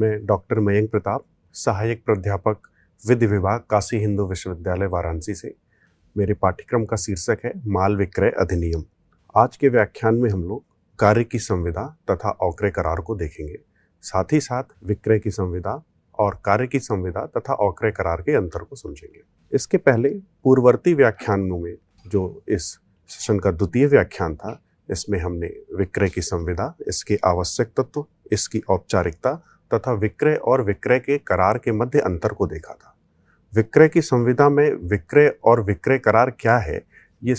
मैं डॉक्टर मयंक प्रताप सहायक प्राध्यापक विधि विभाग काशी हिंदू विश्वविद्यालय वाराणसी से मेरे पाठ्यक्रम का शीर्षक है माल विक्रय अधिनियम आज के व्याख्यान में हम लोग कार्य की संविदा तथा औक्रय करार को देखेंगे साथ ही साथ विक्रय की संविदा और कार्य की संविदा तथा औक्रय करार के अंतर को समझेंगे इसके पहले पूर्ववर्ती व्याख्यानों में जो इस सेशन का द्वितीय व्याख्यान था इसमें हमने विक्रय की संविदा इसके आवश्यक तत्व इसकी औपचारिकता तथा विक्रय और विक्रय के करार के मध्य अंतर को देखा था विक्रय की संविधा में विक्रय और विक्रय करार क्या है ये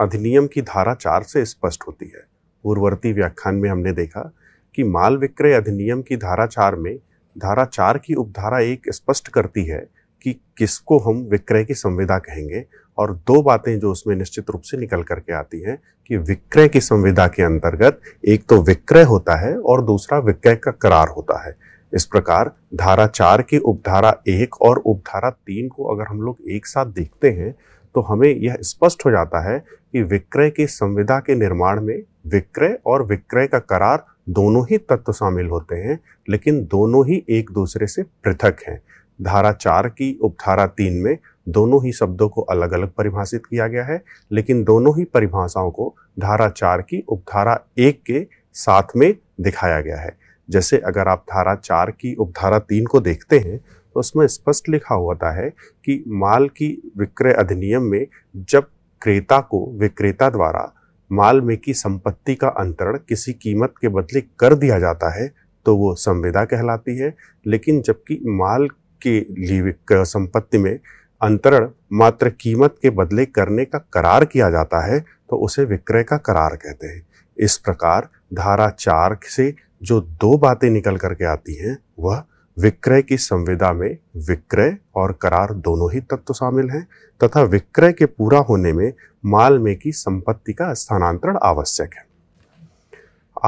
अधिनियम की धारा चार से स्पष्ट होती है पूर्ववर्ती व्याख्यान में हमने देखा कि माल विक्रय अधिनियम की धारा चार में धारा चार की उपधारा एक स्पष्ट करती है कि किसको हम विक्रय की संविधा कहेंगे और दो बातें जो उसमें निश्चित रूप से निकल करके आती हैं कि विक्रय की संविदा के अंतर्गत एक तो विक्रय होता है और दूसरा विक्रय का करार होता है इस प्रकार धारा चार की उपधारा एक और उपधारा तीन को अगर हम लोग एक साथ देखते हैं तो हमें यह स्पष्ट हो जाता है कि विक्रय की संविदा के निर्माण में विक्रय और विक्रय का करार दोनों ही तत्व शामिल होते हैं लेकिन दोनों ही एक दूसरे से पृथक हैं धारा चार की उपधारा तीन में दोनों ही शब्दों को अलग अलग परिभाषित किया गया है लेकिन दोनों ही परिभाषाओं को धारा चार की उपधारा एक के साथ में दिखाया गया है जैसे अगर आप धारा चार की उपधारा तीन को देखते हैं तो उसमें स्पष्ट लिखा था है कि माल की विक्रय अधिनियम में जब क्रेता को विक्रेता द्वारा माल में की संपत्ति का अंतरण किसी कीमत के बदले कर दिया जाता है तो वो संविदा कहलाती है लेकिन जबकि माल की संपत्ति में अंतरण मात्र कीमत के बदले करने का करार किया जाता है तो उसे विक्रय का करार कहते हैं इस प्रकार धारा चार से जो दो बातें निकल करके आती हैं वह विक्रय की संविदा में विक्रय और करार दोनों ही तत्व शामिल हैं तथा विक्रय के पूरा होने में माल में की संपत्ति का स्थानांतरण आवश्यक है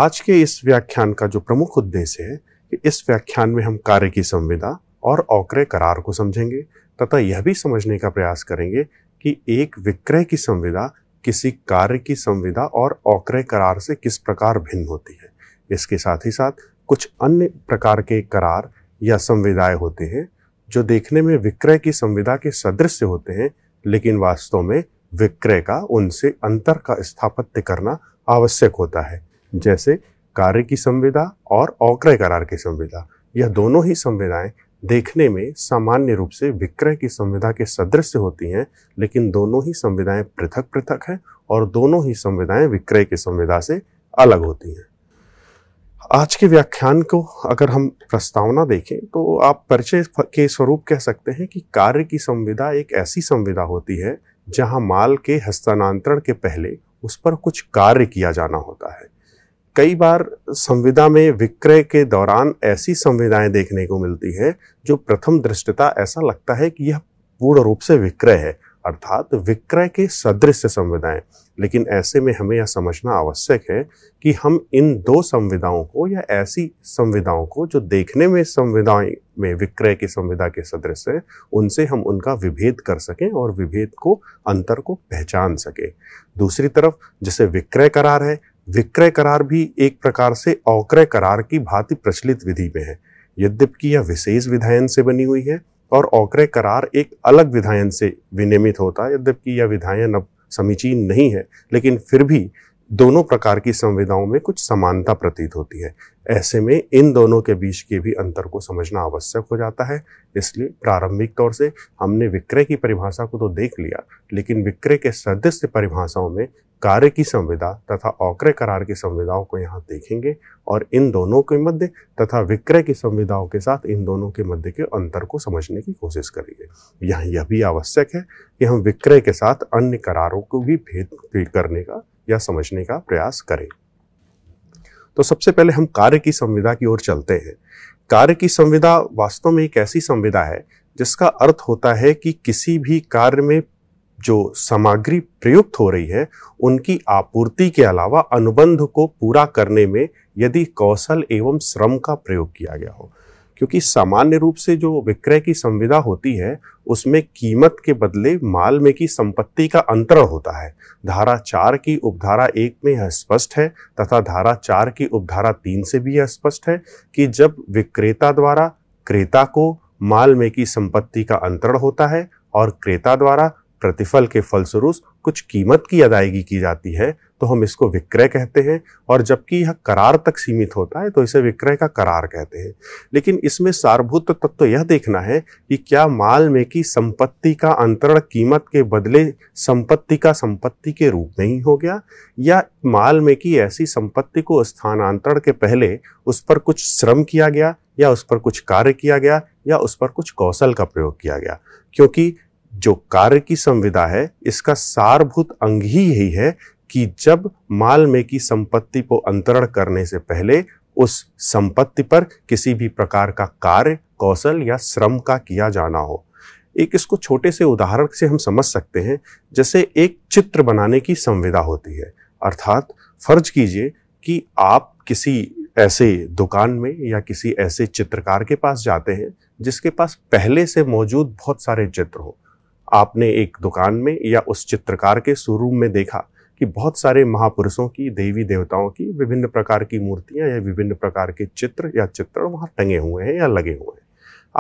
आज के इस व्याख्यान का जो प्रमुख उद्देश्य है कि इस व्याख्यान में हम कार्य की संविदा और अवक्रय करार को समझेंगे तथा यह भी समझने का प्रयास करेंगे कि एक विक्रय की संविदा किसी कार्य की संविदा और अवक्रय करार से किस प्रकार भिन्न होती है इसके साथ ही साथ कुछ अन्य प्रकार के करार या संविदाएं होते हैं जो देखने में विक्रय की संविदा के सदृश होते हैं लेकिन वास्तव में विक्रय का उनसे अंतर का स्थापत्य करना आवश्यक होता है जैसे कार्य की संविदा और अवक्रय करार की संविदा यह दोनों ही संविदाएं देखने में सामान्य रूप से विक्रय की संविधा के सदृश होती हैं लेकिन दोनों ही संविधाएं पृथक पृथक हैं और दोनों ही संविधाएं विक्रय की संविधा से अलग होती हैं आज के व्याख्यान को अगर हम प्रस्तावना देखें तो आप परिचय के स्वरूप कह सकते हैं कि कार्य की संविधा एक ऐसी संविधा होती है जहां माल के हस्तांतरण के पहले उस पर कुछ कार्य किया जाना होता है कई बार संविदा में विक्रय के दौरान ऐसी संविदाएं देखने को मिलती है जो प्रथम दृष्टता ऐसा लगता है कि यह पूर्ण रूप से विक्रय है अर्थात विक्रय के सदृश संविदाएं लेकिन ऐसे में हमें यह समझना आवश्यक है कि हम इन दो संविदाओं को या ऐसी संविदाओं को जो देखने में संविदाएं में विक्रय की संविदा के सदृश हैं उनसे हम उनका विभेद कर सकें और विभेद को अंतर को पहचान सकें दूसरी तरफ जैसे विक्रय करार है विक्रय करार भी एक प्रकार से अवक्रय करार की भांति प्रचलित विधि में है यद्यप कि यह विशेष विधायन से बनी हुई है और अवक्रय करार एक अलग विधायन से विनियमित होता है यद्यप कि यह विधायन अब समीचीन नहीं है लेकिन फिर भी दोनों प्रकार की संविधाओं में कुछ समानता प्रतीत होती है ऐसे में इन दोनों के बीच के भी अंतर को समझना आवश्यक हो जाता है इसलिए प्रारंभिक तौर से हमने विक्रय की परिभाषा को तो देख लिया लेकिन विक्रय के सदस्य परिभाषाओं में कार्य की संविदा तथा औक्रय करार की संविदाओं को यहाँ देखेंगे और इन दोनों के मध्य तथा विक्रय की संविदाओं के साथ इन दोनों के मध्य के अंतर को समझने की कोशिश करेंगे यहाँ यह भी आवश्यक है कि हम विक्रय के साथ अन्य करारों को भी भेद करने का या समझने का प्रयास करें तो सबसे पहले हम कार्य की संविदा की ओर चलते हैं कार्य की संविदा वास्तव में एक ऐसी संविदा है जिसका अर्थ होता है कि किसी भी कार्य में जो सामग्री प्रयुक्त हो रही है उनकी आपूर्ति के अलावा अनुबंध को पूरा करने में यदि कौशल एवं श्रम का प्रयोग किया गया हो क्योंकि सामान्य रूप से जो विक्रय की संविदा होती है उसमें कीमत के बदले माल में की संपत्ति का अंतरण होता है धारा चार की उपधारा एक में यह स्पष्ट है तथा धारा चार की उपधारा तीन से भी यह स्पष्ट है कि जब विक्रेता द्वारा क्रेता को माल में की संपत्ति का अंतरण होता है और क्रेता द्वारा प्रतिफल के फलस्वरूप कुछ कीमत की अदायगी की जाती है तो हम इसको विक्रय कहते हैं और जबकि यह करार तक सीमित होता है तो इसे विक्रय का करार कहते हैं लेकिन इसमें सारभूत तत्व तो यह देखना है कि क्या माल में की संपत्ति का अंतरण कीमत के बदले संपत्ति का संपत्ति के रूप में ही हो गया या माल में की ऐसी संपत्ति को स्थानांतरण के पहले उस पर कुछ श्रम किया गया या उस पर कुछ कार्य किया गया या उस पर कुछ कौशल का प्रयोग किया गया क्योंकि जो कार्य की संविदा है इसका सारभूत अंग ही यही है कि जब माल में की संपत्ति को अंतरण करने से पहले उस संपत्ति पर किसी भी प्रकार का कार्य कौशल या श्रम का किया जाना हो एक इसको छोटे से उदाहरण से हम समझ सकते हैं जैसे एक चित्र बनाने की संविदा होती है अर्थात फर्ज कीजिए कि आप किसी ऐसे दुकान में या किसी ऐसे चित्रकार के पास जाते हैं जिसके पास पहले से मौजूद बहुत सारे चित्र हो आपने एक दुकान में या उस चित्रकार के शोरूम में देखा कि बहुत सारे महापुरुषों की देवी देवताओं की विभिन्न प्रकार की मूर्तियां या विभिन्न प्रकार के चित्र या चित्रण वहाँ टंगे हुए हैं या लगे हुए हैं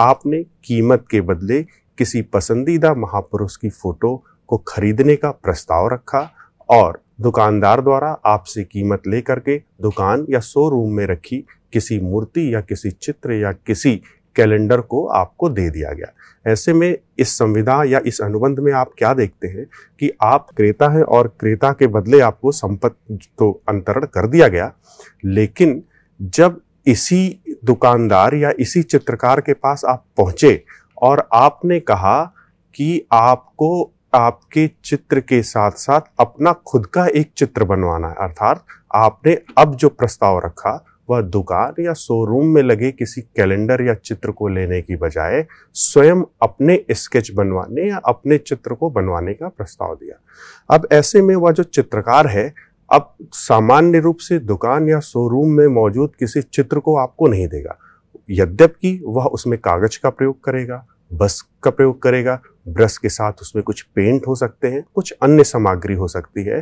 आपने कीमत के बदले किसी पसंदीदा महापुरुष की फोटो को खरीदने का प्रस्ताव रखा और दुकानदार द्वारा आपसे कीमत लेकर के दुकान या शोरूम में रखी किसी मूर्ति या किसी चित्र या किसी कैलेंडर को आपको दे दिया गया ऐसे में इस संविदा या इस अनुबंध में आप क्या देखते हैं कि आप क्रेता हैं और क्रेता के बदले आपको संपत्ति तो अंतरण कर दिया गया लेकिन जब इसी दुकानदार या इसी चित्रकार के पास आप पहुंचे और आपने कहा कि आपको आपके चित्र के साथ साथ अपना खुद का एक चित्र बनवाना है अर्थात आपने अब जो प्रस्ताव रखा वह दुकान या शोरूम में लगे किसी कैलेंडर या चित्र को लेने की बजाय स्वयं अपने स्केच बनवाने या अपने चित्र को बनवाने का प्रस्ताव दिया अब ऐसे में वह जो चित्रकार है अब सामान्य रूप से दुकान या शोरूम में मौजूद किसी चित्र को आपको नहीं देगा यद्यप कि वह उसमें कागज का प्रयोग करेगा बस का प्रयोग करेगा ब्रश के साथ उसमें कुछ पेंट हो सकते हैं कुछ अन्य सामग्री हो सकती है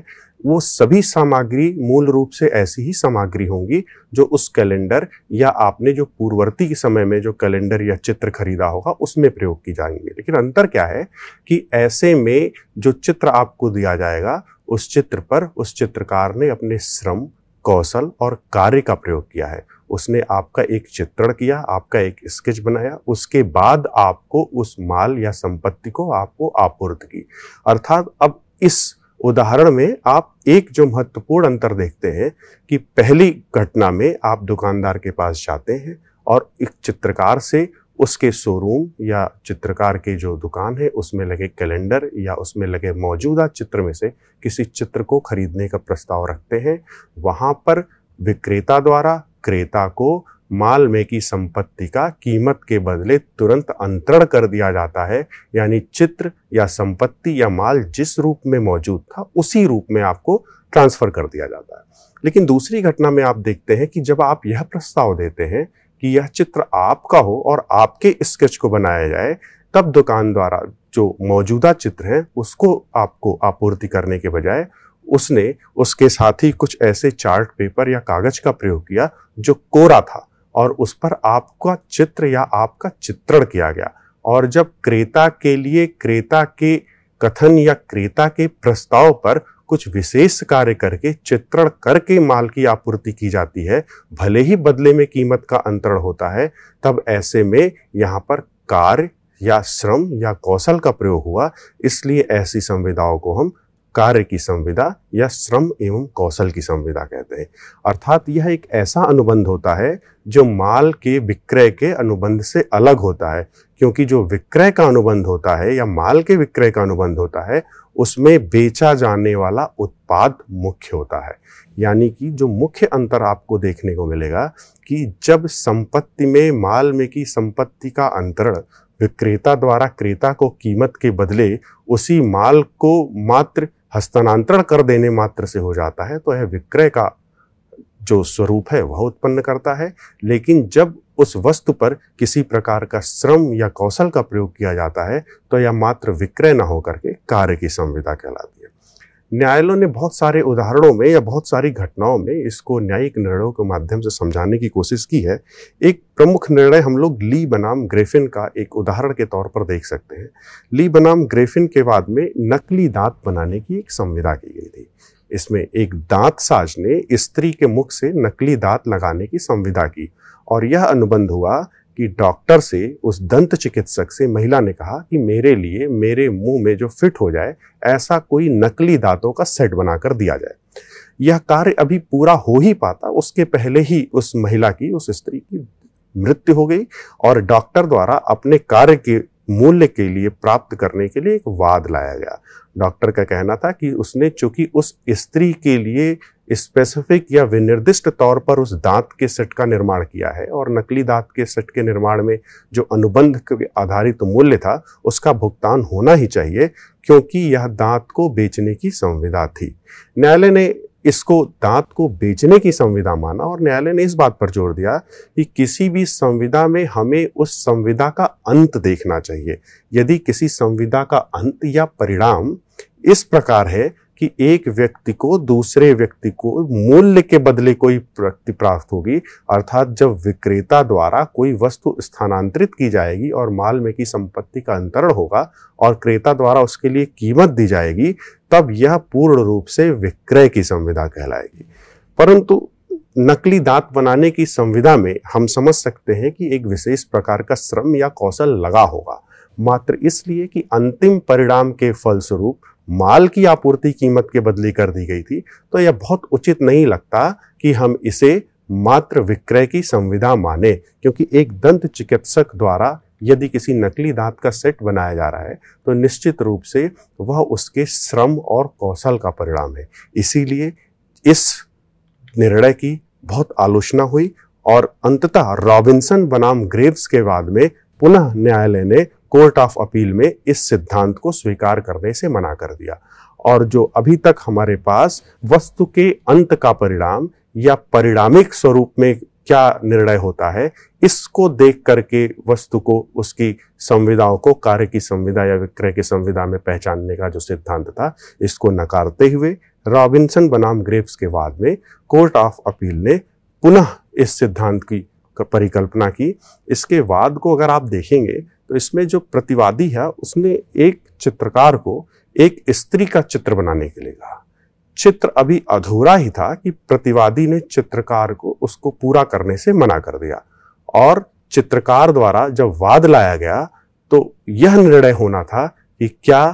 वो सभी सामग्री मूल रूप से ऐसी ही सामग्री होंगी जो उस कैलेंडर या आपने जो पूर्ववर्ती के समय में जो कैलेंडर या चित्र खरीदा होगा उसमें प्रयोग की जाएंगे लेकिन अंतर क्या है कि ऐसे में जो चित्र आपको दिया जाएगा उस चित्र पर उस चित्रकार ने अपने श्रम कौशल और कार्य का प्रयोग किया है उसने आपका एक चित्रण किया आपका एक स्केच बनाया उसके बाद आपको उस माल या संपत्ति को आपको आपूर्ति की अर्थात अब इस उदाहरण में आप एक जो महत्वपूर्ण अंतर देखते हैं कि पहली घटना में आप दुकानदार के पास जाते हैं और एक चित्रकार से उसके शोरूम या चित्रकार के जो दुकान है उसमें लगे कैलेंडर या उसमें लगे मौजूदा चित्र में से किसी चित्र को खरीदने का प्रस्ताव रखते हैं वहाँ पर विक्रेता द्वारा क्रेता को माल में की संपत्ति का कीमत के बदले तुरंत अंतरण कर दिया जाता है यानी चित्र या संपत्ति या माल जिस रूप में मौजूद था उसी रूप में आपको ट्रांसफ़र कर दिया जाता है लेकिन दूसरी घटना में आप देखते हैं कि जब आप यह प्रस्ताव देते हैं कि यह चित्र आपका हो और आपके स्केच को बनाया जाए तब दुकान द्वारा जो मौजूदा चित्र है उसको आपको आपूर्ति करने के बजाय उसने उसके साथ ही कुछ ऐसे चार्ट पेपर या कागज का प्रयोग किया जो कोरा था और उस पर आपका चित्र या आपका चित्रण किया गया और जब क्रेता के लिए क्रेता के कथन या क्रेता के प्रस्ताव पर कुछ विशेष कार्य करके चित्रण करके माल की आपूर्ति की जाती है भले ही बदले में कीमत का अंतरण होता है तब ऐसे में यहाँ पर कार्य या श्रम या कौशल का प्रयोग हुआ इसलिए ऐसी संविदाओं को हम कार्य की संविदा या श्रम एवं कौशल की संविदा कहते हैं अर्थात यह एक ऐसा अनुबंध होता है जो माल के विक्रय के अनुबंध से अलग होता है क्योंकि जो विक्रय का अनुबंध होता है या माल के विक्रय का अनुबंध होता है उसमें बेचा जाने वाला उत्पाद मुख्य होता है यानी कि जो मुख्य अंतर आपको देखने को मिलेगा कि जब संपत्ति में माल में की संपत्ति का अंतरण विक्रेता द्वारा क्रेता को कीमत के बदले उसी माल को मात्र हस्तांतरण कर देने मात्र से हो जाता है तो यह विक्रय का जो स्वरूप है वह उत्पन्न करता है लेकिन जब उस वस्तु पर किसी प्रकार का श्रम या कौशल का प्रयोग किया जाता है तो यह मात्र विक्रय न होकर के कार्य की संविदा कहलाती है न्यायालयों ने बहुत सारे उदाहरणों में या बहुत सारी घटनाओं में इसको न्यायिक निर्णयों के माध्यम से समझाने की कोशिश की है एक प्रमुख निर्णय हम लोग ली बनाम ग्रेफिन का एक उदाहरण के तौर पर देख सकते हैं ली बनाम ग्रेफिन के बाद में नकली दांत बनाने की एक संविदा की गई थी इसमें एक दांत साज ने स्त्री के मुख से नकली दांत लगाने की संविदा की और यह अनुबंध हुआ कि डॉक्टर से उस दंत चिकित्सक से महिला ने कहा कि मेरे लिए मेरे मुंह में जो फिट हो जाए ऐसा कोई नकली दांतों का सेट बनाकर दिया जाए यह कार्य अभी पूरा हो ही पाता उसके पहले ही उस महिला की उस स्त्री की मृत्यु हो गई और डॉक्टर द्वारा अपने कार्य के मूल्य के लिए प्राप्त करने के लिए एक वाद लाया गया डॉक्टर का कहना था कि उसने चूंकि उस स्त्री के लिए स्पेसिफिक या विनिर्दिष्ट तौर पर उस दांत के सेट का निर्माण किया है और नकली दांत के सेट के निर्माण में जो अनुबंध आधारित मूल्य था उसका भुगतान होना ही चाहिए क्योंकि यह दांत को बेचने की संविदा थी न्यायालय ने इसको दांत को बेचने की संविदा माना और न्यायालय ने इस बात पर जोर दिया कि किसी भी संविदा में हमें उस संविदा का अंत देखना चाहिए यदि किसी संविदा का अंत या परिणाम इस प्रकार है कि एक व्यक्ति को दूसरे व्यक्ति को मूल्य के बदले कोई प्रति प्राप्त होगी अर्थात जब विक्रेता द्वारा कोई वस्तु स्थानांतरित की जाएगी और माल में की संपत्ति का अंतरण होगा और क्रेता द्वारा उसके लिए कीमत दी जाएगी तब यह पूर्ण रूप से विक्रय की संविधा कहलाएगी परंतु नकली दांत बनाने की संविधा में हम समझ सकते हैं कि एक विशेष प्रकार का श्रम या कौशल लगा होगा मात्र इसलिए कि अंतिम परिणाम के फलस्वरूप माल की आपूर्ति कीमत के बदली कर दी गई थी तो यह बहुत उचित नहीं लगता कि हम इसे मात्र विक्रय की संविधा माने क्योंकि एक दंत चिकित्सक द्वारा यदि किसी नकली दांत का सेट बनाया जा रहा है तो निश्चित रूप से वह उसके श्रम और कौशल का परिणाम है इसीलिए इस निर्णय की बहुत आलोचना हुई और अंततः रॉबिन्सन बनाम ग्रेव्स के बाद में पुनः न्यायालय ने कोर्ट ऑफ अपील में इस सिद्धांत को स्वीकार करने से मना कर दिया और जो अभी तक हमारे पास वस्तु के अंत का परिणाम या परिणामिक स्वरूप में क्या निर्णय होता है इसको देख करके वस्तु को उसकी संविदाओं को कार्य की संविदा या विक्रय की संविदा में पहचानने का जो सिद्धांत था इसको नकारते हुए रॉबिन्सन बनाम ग्रेव्स के बाद में कोर्ट ऑफ अपील ने पुनः इस सिद्धांत की परिकल्पना की इसके वाद को अगर आप देखेंगे तो इसमें जो प्रतिवादी है उसने एक चित्रकार को एक स्त्री का चित्र बनाने के लिए कहा चित्र अभी अधूरा ही था कि प्रतिवादी ने चित्रकार को उसको पूरा करने से मना कर दिया और चित्रकार द्वारा जब वाद लाया गया तो यह निर्णय होना था कि क्या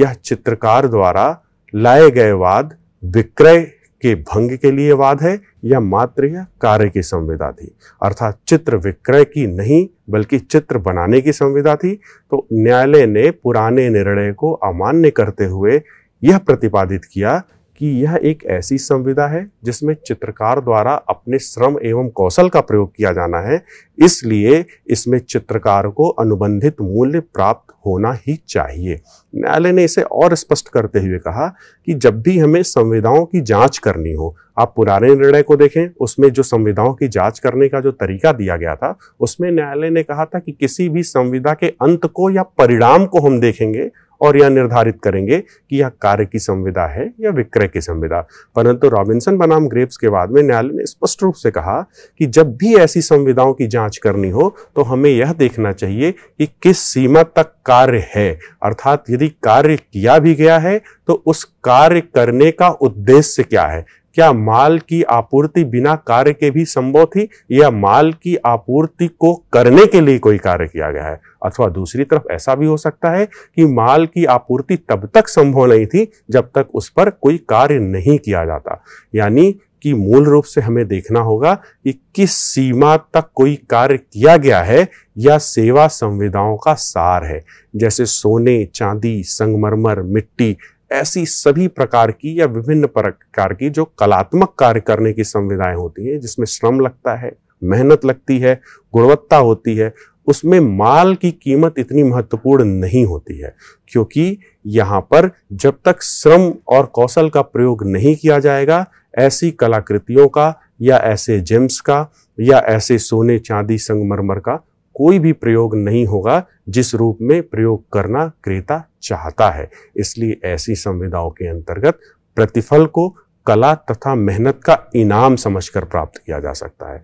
यह चित्रकार द्वारा लाए गए वाद विक्रय के भंग के लिए वाद है या मात्र या कार्य की संविदा थी अर्थात चित्र विक्रय की नहीं बल्कि चित्र बनाने की संविदा थी तो न्यायालय ने पुराने निर्णय को अमान्य करते हुए यह प्रतिपादित किया कि यह एक ऐसी संविदा है जिसमें चित्रकार द्वारा अपने श्रम एवं कौशल का प्रयोग किया जाना है इसलिए इसमें चित्रकार को अनुबंधित मूल्य प्राप्त होना ही चाहिए न्यायालय ने इसे और स्पष्ट करते हुए कहा कि जब भी हमें संविदाओं की जांच करनी हो आप पुराने निर्णय को देखें उसमें जो संविधाओं की जांच करने का जो तरीका दिया गया था उसमें न्यायालय ने कहा था कि किसी भी संविदा के अंत को या परिणाम को हम देखेंगे और यह निर्धारित करेंगे कि यह कार्य की संविदा है या विक्रय की संविदा परंतु रॉबिन्सन बनाम ग्रेप्स के बाद में न्यायालय ने स्पष्ट रूप से कहा कि जब भी ऐसी संविदाओं की जांच करनी हो तो हमें यह देखना चाहिए कि किस सीमा तक कार्य है अर्थात यदि कार्य किया भी गया है तो उस कार्य करने का उद्देश्य क्या है क्या माल की आपूर्ति बिना कार्य के भी संभव थी या माल की आपूर्ति को करने के लिए कोई कार्य किया गया है अथवा दूसरी तरफ ऐसा भी हो सकता है कि माल की आपूर्ति तब तक संभव नहीं थी जब तक उस पर कोई कार्य नहीं किया जाता यानी कि मूल रूप से हमें देखना होगा कि किस सीमा तक कोई कार्य किया गया है या सेवा संविदाओं का सार है जैसे सोने चांदी संगमरमर मिट्टी ऐसी सभी प्रकार की या विभिन्न प्रकार की जो कलात्मक कार्य करने की संविदाएं होती हैं जिसमें श्रम लगता है मेहनत लगती है गुणवत्ता होती है उसमें माल की कीमत इतनी महत्वपूर्ण नहीं होती है क्योंकि यहाँ पर जब तक श्रम और कौशल का प्रयोग नहीं किया जाएगा ऐसी कलाकृतियों का या ऐसे जेम्स का या ऐसे सोने चांदी संगमरमर का कोई भी प्रयोग नहीं होगा जिस रूप में प्रयोग करना क्रेता चाहता है इसलिए ऐसी संविदाओं के अंतर्गत प्रतिफल को कला तथा मेहनत का इनाम समझकर प्राप्त किया जा सकता है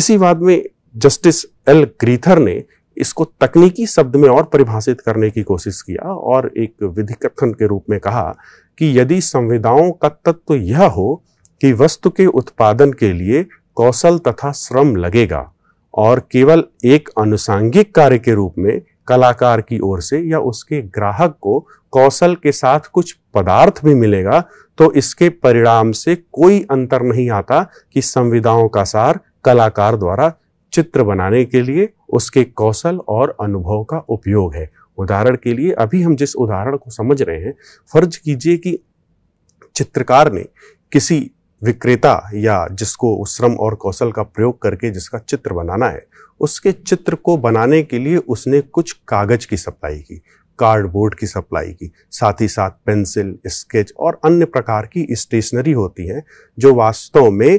इसी बात में जस्टिस एल ग्रीथर ने इसको तकनीकी शब्द में और परिभाषित करने की कोशिश किया और एक विधि कथन के रूप में कहा कि यदि संविदाओं का तत्व यह हो कि वस्तु के उत्पादन के लिए कौशल तथा श्रम लगेगा और केवल एक अनुसांगिक कार्य के रूप में कलाकार की ओर से या उसके ग्राहक को कौशल के साथ कुछ पदार्थ भी मिलेगा तो इसके परिणाम से कोई अंतर नहीं आता कि संविदाओं का सार कलाकार द्वारा चित्र बनाने के लिए उसके कौशल और अनुभव का उपयोग है उदाहरण के लिए अभी हम जिस उदाहरण को समझ रहे हैं फर्ज कीजिए कि चित्रकार ने किसी विक्रेता या जिसको श्रम और कौशल का प्रयोग करके जिसका चित्र बनाना है उसके चित्र को बनाने के लिए उसने कुछ कागज की सप्लाई की कार्डबोर्ड की सप्लाई की साथ ही साथ पेंसिल स्केच और अन्य प्रकार की स्टेशनरी होती हैं जो वास्तव में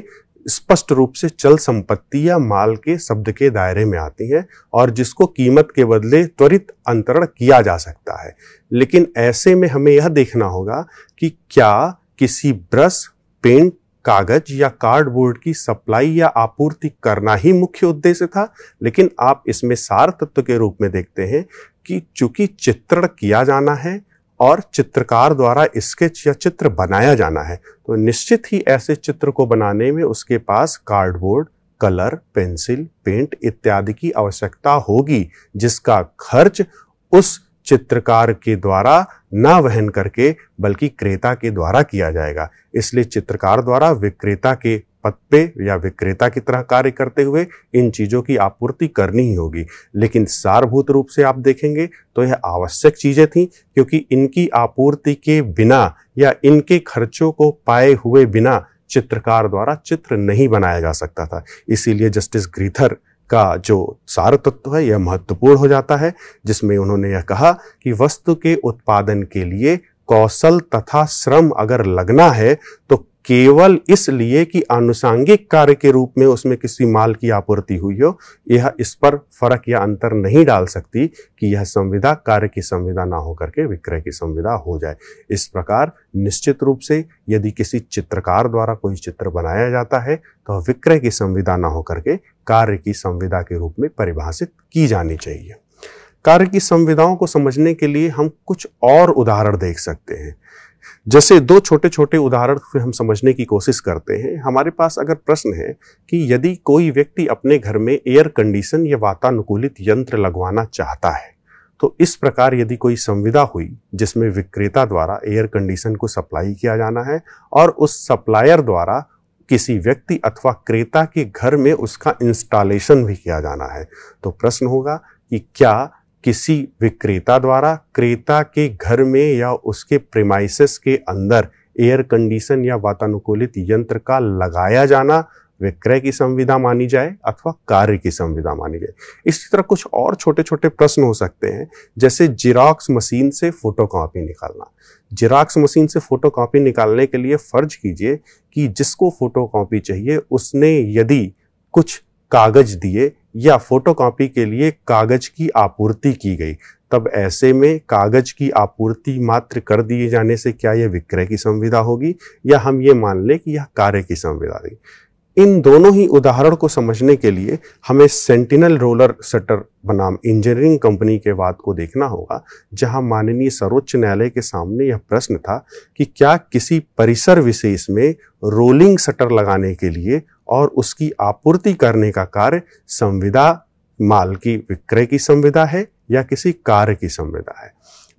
स्पष्ट रूप से चल संपत्ति या माल के शब्द के दायरे में आती है और जिसको कीमत के बदले त्वरित अंतरण किया जा सकता है लेकिन ऐसे में हमें यह देखना होगा कि क्या किसी ब्रश पेंट कागज या कार्डबोर्ड की सप्लाई या आपूर्ति करना ही मुख्य उद्देश्य था लेकिन आप इसमें सार तत्व के रूप में देखते हैं कि चूंकि चित्रण किया जाना है और चित्रकार द्वारा स्केच या चित्र बनाया जाना है तो निश्चित ही ऐसे चित्र को बनाने में उसके पास कार्डबोर्ड कलर पेंसिल पेंट इत्यादि की आवश्यकता होगी जिसका खर्च उस चित्रकार के द्वारा ना वहन करके बल्कि क्रेता के द्वारा किया जाएगा इसलिए चित्रकार द्वारा विक्रेता के पद पे या विक्रेता की तरह कार्य करते हुए इन चीज़ों की आपूर्ति करनी ही होगी लेकिन सारभूत रूप से आप देखेंगे तो यह आवश्यक चीज़ें थीं क्योंकि इनकी आपूर्ति के बिना या इनके खर्चों को पाए हुए बिना चित्रकार द्वारा चित्र नहीं बनाया जा सकता था इसीलिए जस्टिस ग्रीथर का जो सार तत्व है यह महत्वपूर्ण हो जाता है जिसमें उन्होंने यह कहा कि वस्तु के उत्पादन के लिए कौशल तथा श्रम अगर लगना है तो केवल इसलिए कि आनुषांगिक कार्य के रूप में उसमें किसी माल की आपूर्ति हुई हो यह इस पर फर्क या अंतर नहीं डाल सकती कि यह संविदा कार्य की संविदा ना होकर के विक्रय की संविदा हो जाए इस प्रकार निश्चित रूप से यदि किसी चित्रकार द्वारा कोई चित्र बनाया जाता है तो विक्रय की संविदा ना होकर के कार्य की संविदा के रूप में परिभाषित की जानी चाहिए कार्य की संविदाओं को समझने के लिए हम कुछ और उदाहरण देख सकते हैं जैसे दो छोटे छोटे उदाहरण से हम समझने की कोशिश करते हैं हमारे पास अगर प्रश्न है कि यदि कोई व्यक्ति अपने घर में एयर कंडीशन या वातानुकूलित यंत्र लगवाना चाहता है तो इस प्रकार यदि कोई संविदा हुई जिसमें विक्रेता द्वारा एयर कंडीशन को सप्लाई किया जाना है और उस सप्लायर द्वारा किसी व्यक्ति अथवा क्रेता के घर में उसका इंस्टॉलेशन भी किया जाना है तो प्रश्न होगा कि क्या किसी विक्रेता द्वारा क्रेता के घर में या उसके प्रेमाइसिस के अंदर एयर कंडीशन या वातानुकूलित यंत्र का लगाया जाना विक्रय की संविधा मानी जाए अथवा कार्य की संविधा मानी जाए इसी तरह कुछ और छोटे छोटे प्रश्न हो सकते हैं जैसे जिराक्स मशीन से फोटोकॉपी निकालना जिराक्स मशीन से फोटोकॉपी निकालने के लिए फर्ज कीजिए कि जिसको फोटोकॉपी चाहिए उसने यदि कुछ कागज दिए या फोटोकॉपी के लिए कागज की आपूर्ति की गई तब ऐसे में कागज की आपूर्ति मात्र कर दिए जाने से क्या यह विक्रय की संविदा होगी या हम ये मान लें कि यह कार्य की संविदा होगी इन दोनों ही उदाहरण को समझने के लिए हमें सेंटिनल रोलर सटर बनाम इंजीनियरिंग कंपनी के वाद को देखना होगा जहां माननीय सर्वोच्च न्यायालय के सामने यह प्रश्न था कि क्या किसी परिसर विशेष में रोलिंग सटर लगाने के लिए और उसकी आपूर्ति करने का कार्य संविदा माल की विक्रय की संविदा है या किसी कार्य की संविदा है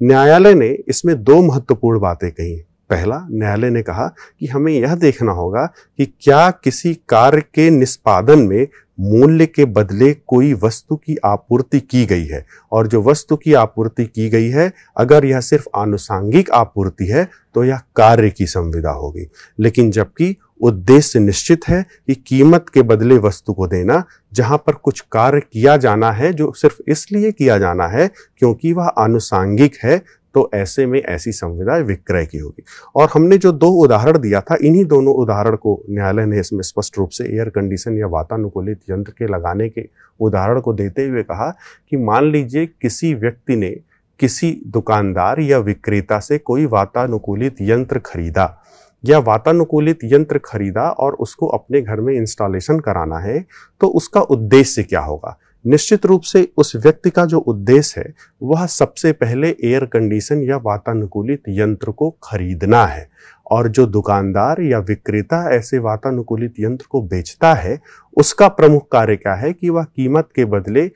न्यायालय ने इसमें दो महत्वपूर्ण बातें कही पहला न्यायालय ने कहा कि हमें यह देखना होगा कि क्या किसी कार्य के निष्पादन में मूल्य के बदले कोई वस्तु की आपूर्ति की गई है और जो वस्तु की आपूर्ति की गई है अगर यह सिर्फ आनुषांगिक आपूर्ति है तो यह कार्य की संविदा होगी लेकिन जबकि उद्देश्य निश्चित है कि कीमत के बदले वस्तु को देना जहां पर कुछ कार्य किया जाना है जो सिर्फ इसलिए किया जाना है क्योंकि वह आनुषांगिक है तो ऐसे में ऐसी संविदा विक्रय की होगी और हमने जो दो उदाहरण दिया था इन्हीं दोनों उदाहरण को न्यायालय ने इसमें स्पष्ट रूप से एयर कंडीशन या वातानुकूलित यंत्र के लगाने के उदाहरण को देते हुए कहा कि मान लीजिए किसी व्यक्ति ने किसी दुकानदार या विक्रेता से कोई वातानुकूलित यंत्र खरीदा या वातानुकूलित यंत्र खरीदा और उसको अपने घर में इंस्टॉलेशन कराना है तो उसका उद्देश्य क्या होगा निश्चित रूप से उस व्यक्ति का जो उद्देश्य है वह सबसे पहले एयर कंडीशन या वातानुकूलित यंत्र को खरीदना है और जो दुकानदार या विक्रेता ऐसे वातानुकूलित यंत्र को बेचता है उसका प्रमुख कार्य क्या है कि वह कीमत के बदले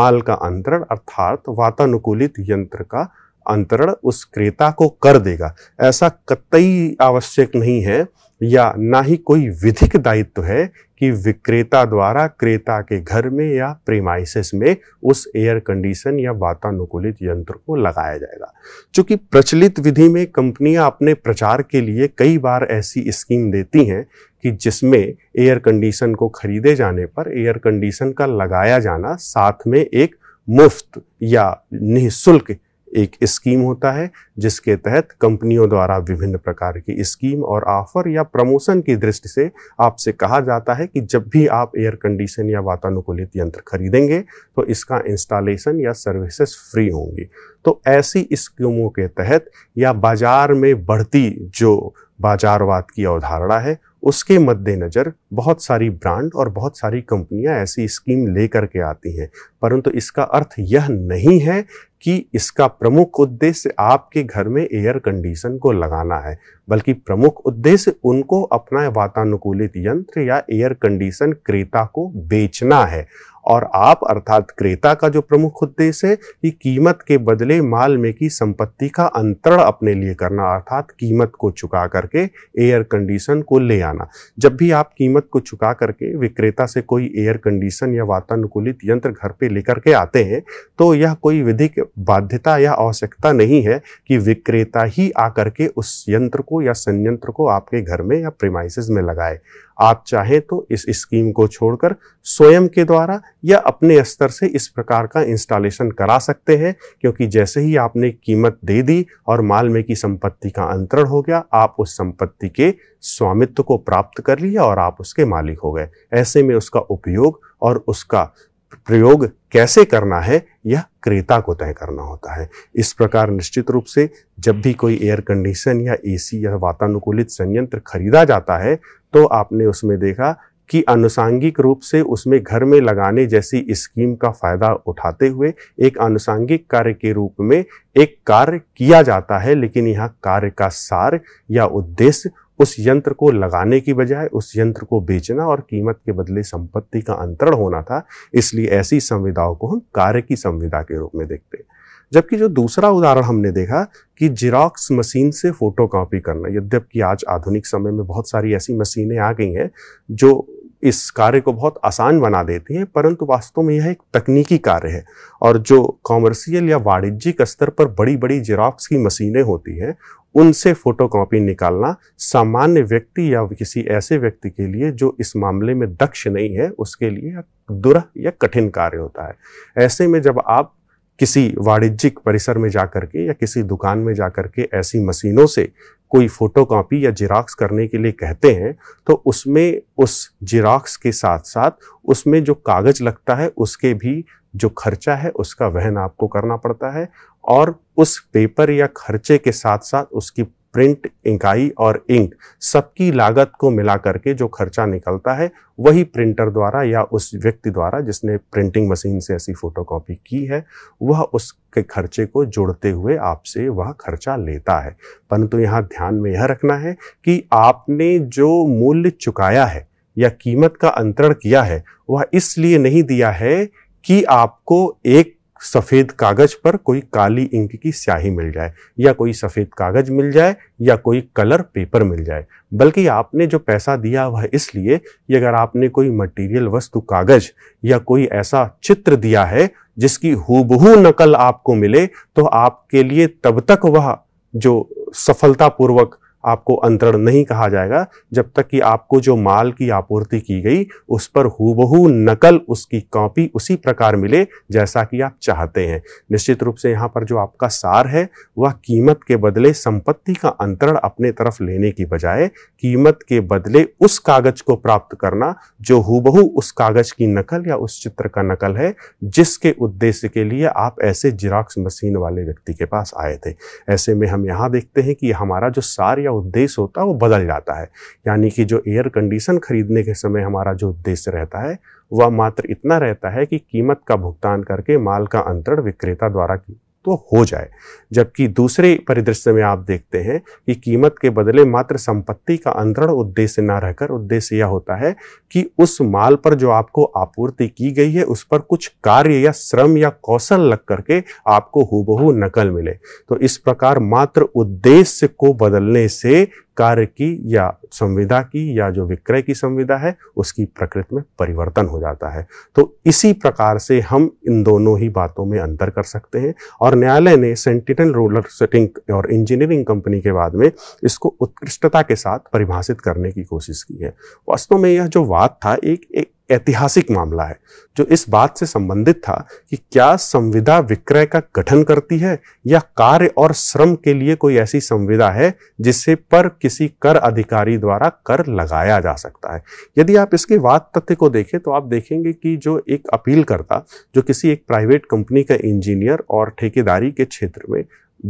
माल का अंतरण अर्थात वातानुकूलित यंत्र का अंतरण उस क्रेता को कर देगा ऐसा कतई आवश्यक नहीं है या ना ही कोई विधिक दायित्व है कि विक्रेता द्वारा क्रेता के घर में या प्रीमाइसिस में उस एयर कंडीशन या वातानुकूलित यंत्र को लगाया जाएगा चूंकि प्रचलित विधि में कंपनियां अपने प्रचार के लिए कई बार ऐसी स्कीम देती हैं कि जिसमें एयर कंडीशन को खरीदे जाने पर एयर कंडीशन का लगाया जाना साथ में एक मुफ्त या निःशुल्क एक स्कीम होता है जिसके तहत कंपनियों द्वारा विभिन्न प्रकार की स्कीम और ऑफर या प्रमोशन की दृष्टि से आपसे कहा जाता है कि जब भी आप एयर कंडीशन या वातानुकूलित यंत्र खरीदेंगे तो इसका इंस्टॉलेशन या सर्विसेज फ्री होंगी तो ऐसी स्कीमों के तहत या बाजार में बढ़ती जो बाजारवाद की अवधारणा है उसके मद्देनज़र बहुत सारी ब्रांड और बहुत सारी कंपनियां ऐसी स्कीम ले करके आती हैं परंतु इसका अर्थ यह नहीं है कि इसका प्रमुख उद्देश्य आपके घर में एयर कंडीशन को लगाना है बल्कि प्रमुख उद्देश्य उनको अपना वातानुकूलित यंत्र या एयर कंडीशन क्रेता को बेचना है और आप अर्थात क्रेता का जो प्रमुख उद्देश्य है कि कीमत के बदले माल में की संपत्ति का अंतरण अपने लिए करना अर्थात कीमत को चुका करके एयर कंडीशन को ले आना जब भी आप कीमत को चुका करके विक्रेता से कोई एयर कंडीशन या वातानुकूलित यंत्र घर पे लेकर के आते हैं तो यह कोई विधिक बाध्यता या आवश्यकता नहीं है कि विक्रेता ही आकर के उस यंत्र को या संयंत्र को आपके घर में या प्रिमाइसिस में लगाए आप चाहें तो इस स्कीम को छोड़कर स्वयं के द्वारा या अपने स्तर से इस प्रकार का इंस्टॉलेशन करा सकते हैं क्योंकि जैसे ही आपने कीमत दे दी और माल में की संपत्ति का अंतरण हो गया आप उस संपत्ति के स्वामित्व को प्राप्त कर लिया और आप उसके मालिक हो गए ऐसे में उसका उपयोग और उसका प्रयोग कैसे करना है यह क्रेता को तय करना होता है इस प्रकार निश्चित रूप से जब भी कोई एयर कंडीशन या एसी या वातानुकूलित संयंत्र खरीदा जाता है तो आपने उसमें देखा कि आनुषांगिक रूप से उसमें घर में लगाने जैसी स्कीम का फायदा उठाते हुए एक आनुषांगिक कार्य के रूप में एक कार्य किया जाता है लेकिन यह कार्य का सार या उद्देश्य उस यंत्र को लगाने की बजाय उस यंत्र को बेचना और कीमत के बदले संपत्ति का अंतरण होना था इसलिए ऐसी संविदाओं को हम कार्य की संविदा के रूप में देखते हैं जबकि जो दूसरा उदाहरण हमने देखा कि जिराक्स मशीन से फोटो कॉपी करना यद्यपि आज आधुनिक समय में बहुत सारी ऐसी मशीनें आ गई हैं जो इस कार्य को बहुत आसान बना देती हैं परंतु वास्तव में यह एक तकनीकी कार्य है और जो कॉमर्शियल या वाणिज्यिक स्तर पर बड़ी बड़ी जिराक्स की मशीनें होती हैं उनसे फोटोकॉपी निकालना सामान्य व्यक्ति या किसी ऐसे व्यक्ति के लिए जो इस मामले में दक्ष नहीं है उसके लिए दुरह या कठिन कार्य होता है ऐसे में जब आप किसी वाणिज्यिक परिसर में जा के या किसी दुकान में जा के ऐसी मशीनों से कोई फोटोकॉपी या जिराक्स करने के लिए कहते हैं तो उसमें उस जिराक्स के साथ साथ उसमें जो कागज़ लगता है उसके भी जो खर्चा है उसका वहन आपको करना पड़ता है और उस पेपर या खर्चे के साथ साथ उसकी प्रिंट इंकाई और इंक सबकी लागत को मिला करके जो खर्चा निकलता है वही प्रिंटर द्वारा या उस व्यक्ति द्वारा जिसने प्रिंटिंग मशीन से ऐसी फोटोकॉपी की है वह उसके खर्चे को जोड़ते हुए आपसे वह खर्चा लेता है परंतु यहाँ ध्यान में यह रखना है कि आपने जो मूल्य चुकाया है या कीमत का अंतरण किया है वह इसलिए नहीं दिया है कि आपको एक सफ़ेद कागज़ पर कोई काली इंक की स्याही मिल जाए या कोई सफ़ेद कागज़ मिल जाए या कोई कलर पेपर मिल जाए बल्कि आपने जो पैसा दिया वह इसलिए कि अगर आपने कोई मटेरियल वस्तु कागज़ या कोई ऐसा चित्र दिया है जिसकी हूबहू नकल आपको मिले तो आपके लिए तब तक वह जो सफलतापूर्वक आपको अंतरण नहीं कहा जाएगा जब तक कि आपको जो माल की आपूर्ति की गई उस पर हूबहू नकल उसकी कॉपी उसी प्रकार मिले जैसा कि आप चाहते हैं निश्चित रूप से यहाँ पर जो आपका सार है वह कीमत के बदले संपत्ति का अंतरण अपने तरफ लेने की बजाय कीमत के बदले उस कागज को प्राप्त करना जो हूबहू उस कागज की नकल या उस चित्र का नकल है जिसके उद्देश्य के लिए आप ऐसे जिराक्स मशीन वाले व्यक्ति के पास आए थे ऐसे में हम यहाँ देखते हैं कि हमारा जो सार या उद्देश्य होता है वो बदल जाता है यानी कि जो एयर कंडीशन खरीदने के समय हमारा जो उद्देश्य रहता है वह मात्र इतना रहता है कि कीमत का भुगतान करके माल का अंतरण विक्रेता द्वारा तो हो जाए जबकि दूसरे परिदृश्य में आप देखते हैं कि कीमत के बदले मात्र संपत्ति का अंतरण उद्देश्य ना रहकर उद्देश्य यह होता है कि उस माल पर जो आपको आपूर्ति की गई है उस पर कुछ कार्य या श्रम या कौशल लग करके आपको हूबहू नकल मिले तो इस प्रकार मात्र उद्देश्य को बदलने से कार्य की या संविदा की या जो विक्रय की संविदा है उसकी प्रकृति में परिवर्तन हो जाता है तो इसी प्रकार से हम इन दोनों ही बातों में अंतर कर सकते हैं और न्यायालय ने सेंटिनल रोलर सेटिंग और इंजीनियरिंग कंपनी के बाद में इसको उत्कृष्टता के साथ परिभाषित करने की कोशिश की है वास्तव में यह जो वाद था एक एक ऐतिहासिक मामला है जो इस बात से संबंधित था कि क्या संविदा विक्रय का गठन करती है या कार्य और श्रम के लिए कोई ऐसी संविदा है जिससे पर किसी कर अधिकारी द्वारा कर लगाया जा सकता है यदि आप इसके वाद तथ्य को देखें तो आप देखेंगे कि जो एक अपील करता जो किसी एक प्राइवेट कंपनी का इंजीनियर और ठेकेदारी के क्षेत्र में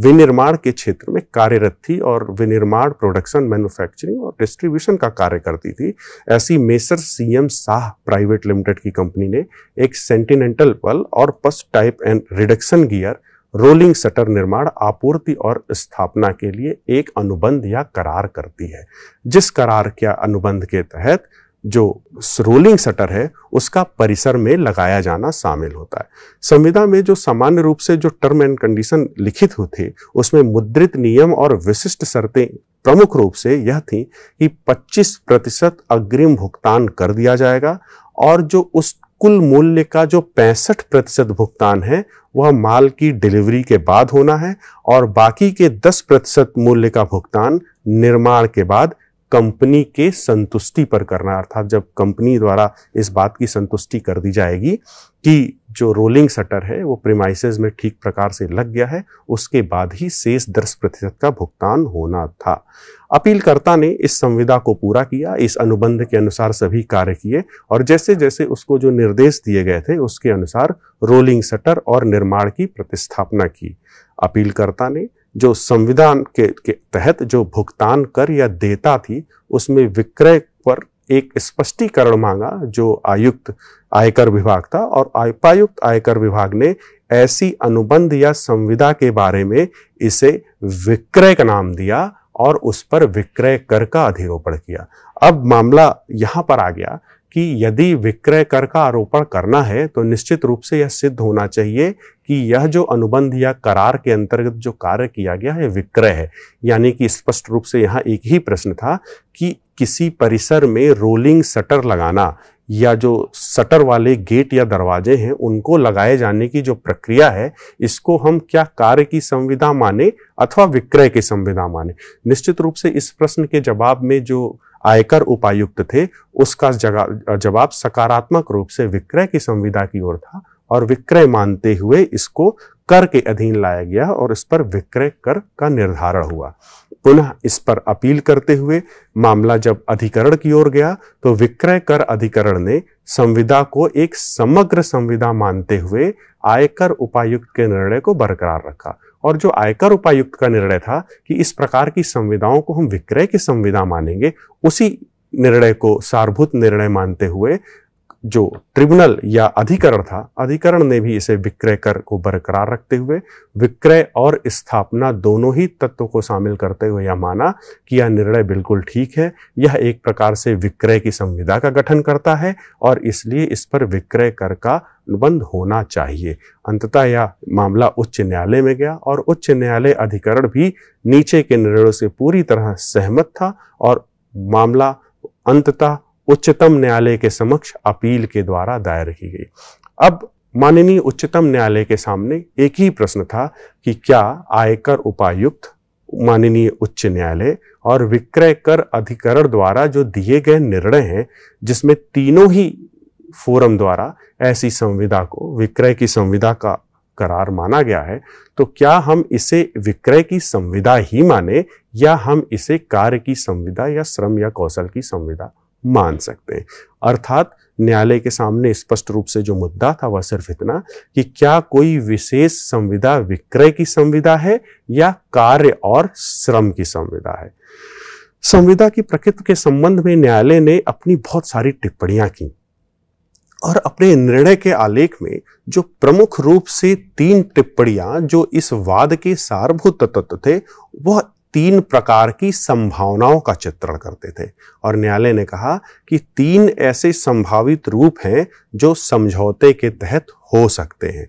विनिर्माण के क्षेत्र में कार्यरत थी और विनिर्माण प्रोडक्शन मैन्युफैक्चरिंग और डिस्ट्रीब्यूशन का कार्य करती थी ऐसी Messrs CM Shah private limited की कंपनी ने एक सेंटिनेंटल पल और push type and reduction gear rolling shutter निर्माण आपूर्ति और स्थापना के लिए एक अनुबंध या करार करती है जिस करार के अनुबंध के तहत जो रोलिंग सटर है उसका परिसर में लगाया जाना शामिल होता है संविधान में जो सामान्य रूप से जो टर्म एंड कंडीशन लिखित हुए थे उसमें मुद्रित नियम और विशिष्ट शर्तें प्रमुख रूप से यह थी कि 25 प्रतिशत अग्रिम भुगतान कर दिया जाएगा और जो उस कुल मूल्य का जो पैंसठ प्रतिशत भुगतान है वह माल की डिलीवरी के बाद होना है और बाकी के 10 प्रतिशत मूल्य का भुगतान निर्माण के बाद कंपनी के संतुष्टि पर करना अर्थात जब कंपनी द्वारा इस बात की संतुष्टि कर दी जाएगी कि जो रोलिंग सटर है वो प्रीमाइसिस में ठीक प्रकार से लग गया है उसके बाद ही शेष दस प्रतिशत का भुगतान होना था अपीलकर्ता ने इस संविदा को पूरा किया इस अनुबंध के अनुसार सभी कार्य किए और जैसे जैसे उसको जो निर्देश दिए गए थे उसके अनुसार रोलिंग सटर और निर्माण की प्रतिस्थापना की अपीलकर्ता ने जो संविधान के, के तहत जो भुगतान कर या देता थी उसमें विक्रय पर एक स्पष्टीकरण मांगा जो आयुक्त आयकर विभाग था और उपायुक्त आयकर विभाग ने ऐसी अनुबंध या संविदा के बारे में इसे विक्रय का नाम दिया और उस पर विक्रय कर का अधिरोपण किया अब मामला यहां पर आ गया कि यदि विक्रय कर का आरोपण करना है तो निश्चित रूप से यह सिद्ध होना चाहिए कि यह जो अनुबंध या करार के अंतर्गत जो कार्य किया गया है विक्रय है यानी कि स्पष्ट रूप से यहाँ एक ही प्रश्न था कि किसी परिसर में रोलिंग शटर लगाना या जो शटर वाले गेट या दरवाजे हैं उनको लगाए जाने की जो प्रक्रिया है इसको हम क्या कार्य की संविधा माने अथवा विक्रय की संविधा माने निश्चित रूप से इस प्रश्न के जवाब में जो आयकर उपायुक्त थे उसका जवाब सकारात्मक रूप से विक्रय की संविदा की ओर था और विक्रय मानते हुए इसको कर के अधीन लाया गया और इस पर विक्रय कर का निर्धारण हुआ पुनः इस पर अपील करते हुए मामला जब अधिकरण की ओर गया तो विक्रय कर अधिकरण ने संविदा को एक समग्र संविदा मानते हुए आयकर उपायुक्त के निर्णय को बरकरार रखा और जो आयकर उपायुक्त का निर्णय था कि इस प्रकार की संविदाओं को हम विक्रय की संविदा मानेंगे उसी निर्णय को सारभूत निर्णय मानते हुए जो ट्रिब्यूनल या अधिकरण था अधिकरण ने भी इसे विक्रय कर को बरकरार रखते हुए विक्रय और स्थापना दोनों ही तत्व को शामिल करते हुए यह माना कि यह निर्णय बिल्कुल ठीक है यह एक प्रकार से विक्रय की संविदा का गठन करता है और इसलिए इस पर विक्रय कर का बंद होना चाहिए अंततः यह मामला उच्च न्यायालय में गया और उच्च न्यायालय अधिकरण भी नीचे के निर्णयों से पूरी तरह सहमत था और मामला अंततः उच्चतम न्यायालय के समक्ष अपील के द्वारा दायर की गई अब माननीय उच्चतम न्यायालय के सामने एक ही प्रश्न था कि क्या आयकर उपायुक्त माननीय उच्च न्यायालय और विक्रय कर अधिकरण द्वारा जो दिए गए निर्णय हैं जिसमें तीनों ही फोरम द्वारा ऐसी संविदा को विक्रय की संविदा का करार माना गया है तो क्या हम इसे विक्रय की संविदा ही माने या हम इसे कार्य की संविदा या श्रम या कौशल की संविदा मान सकते हैं अर्थात न्यायालय के सामने स्पष्ट रूप से जो मुद्दा था वह सिर्फ इतना कि क्या कोई विशेष संविदा विक्रय की संविदा है या कार्य और श्रम की संविदा है संविदा की प्रकृति के संबंध में न्यायालय ने अपनी बहुत सारी टिप्पणियां की और अपने निर्णय के आलेख में जो प्रमुख रूप से तीन टिप्पणियां जो इस वाद के सारभूत तत्व थे वह तीन प्रकार की संभावनाओं का चित्रण करते थे और न्यायालय ने कहा कि तीन ऐसे संभावित रूप हैं जो समझौते के तहत हो सकते हैं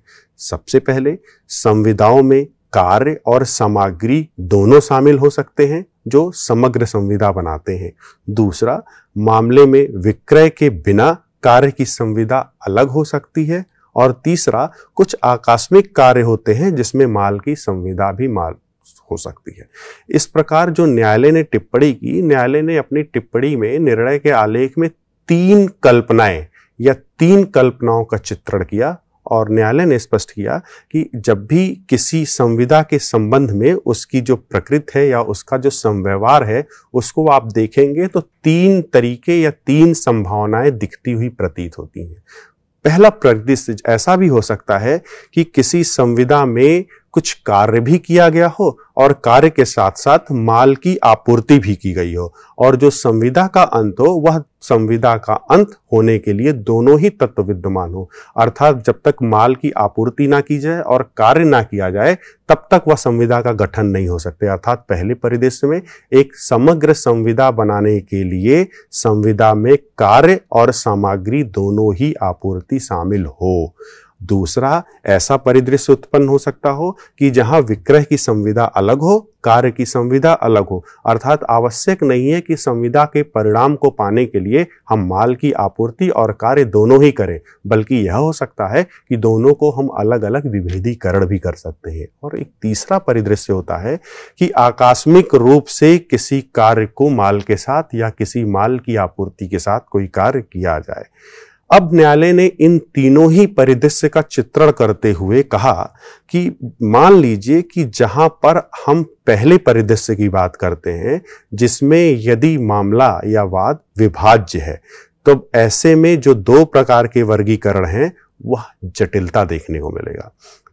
सबसे पहले संविदाओं में कार्य और सामग्री दोनों शामिल हो सकते हैं जो समग्र संविदा बनाते हैं दूसरा मामले में विक्रय के बिना कार्य की संविदा अलग हो सकती है और तीसरा कुछ आकस्मिक कार्य होते हैं जिसमें माल की संविदा भी माल हो सकती है इस प्रकार जो न्यायालय ने टिप्पणी की न्यायालय ने अपनी टिप्पणी में निर्णय के आलेख में तीन कल्पनाएं या तीन कल्पनाओं का चित्रण किया और न्यायालय ने स्पष्ट किया कि जब भी किसी संविदा के संबंध में उसकी जो प्रकृति है या उसका जो संव्यवहार है उसको आप देखेंगे तो तीन तरीके या तीन संभावनाएं दिखती हुई प्रतीत होती हैं पहला प्रकृति ऐसा भी हो सकता है कि किसी संविदा में कुछ कार्य भी किया गया हो और कार्य के साथ साथ माल की आपूर्ति भी की गई हो और जो संविदा का अंत हो वह संविदा का अंत होने के लिए दोनों ही तत्व विद्यमान हो अर्थात जब तक माल की आपूर्ति ना की जाए और कार्य ना किया जाए तब तक वह संविदा का गठन नहीं हो सकते अर्थात पहले परिदृश्य में एक समग्र संविदा बनाने के लिए संविदा में कार्य और सामग्री दोनों ही आपूर्ति शामिल हो दूसरा ऐसा परिदृश्य उत्पन्न हो सकता हो कि जहां विक्रय की संविदा अलग हो कार्य की संविदा अलग हो अर्थात आवश्यक नहीं है कि संविदा के परिणाम को पाने के लिए हम माल की आपूर्ति और कार्य दोनों ही करें बल्कि यह हो सकता है कि दोनों को हम अलग अलग विभेदीकरण भी कर सकते हैं और एक तीसरा परिदृश्य होता है कि आकस्मिक रूप से किसी कार्य को माल के साथ या किसी माल की आपूर्ति के साथ कोई कार्य किया जाए अब न्यायालय ने इन तीनों ही परिदृश्य का चित्रण करते हुए कहा कि मान लीजिए कि जहां पर हम पहले परिदृश्य की बात करते हैं जिसमें यदि मामला या वाद विभाज्य है तो ऐसे में जो दो प्रकार के वर्गीकरण हैं वह जटिलता देखने को मिलेगा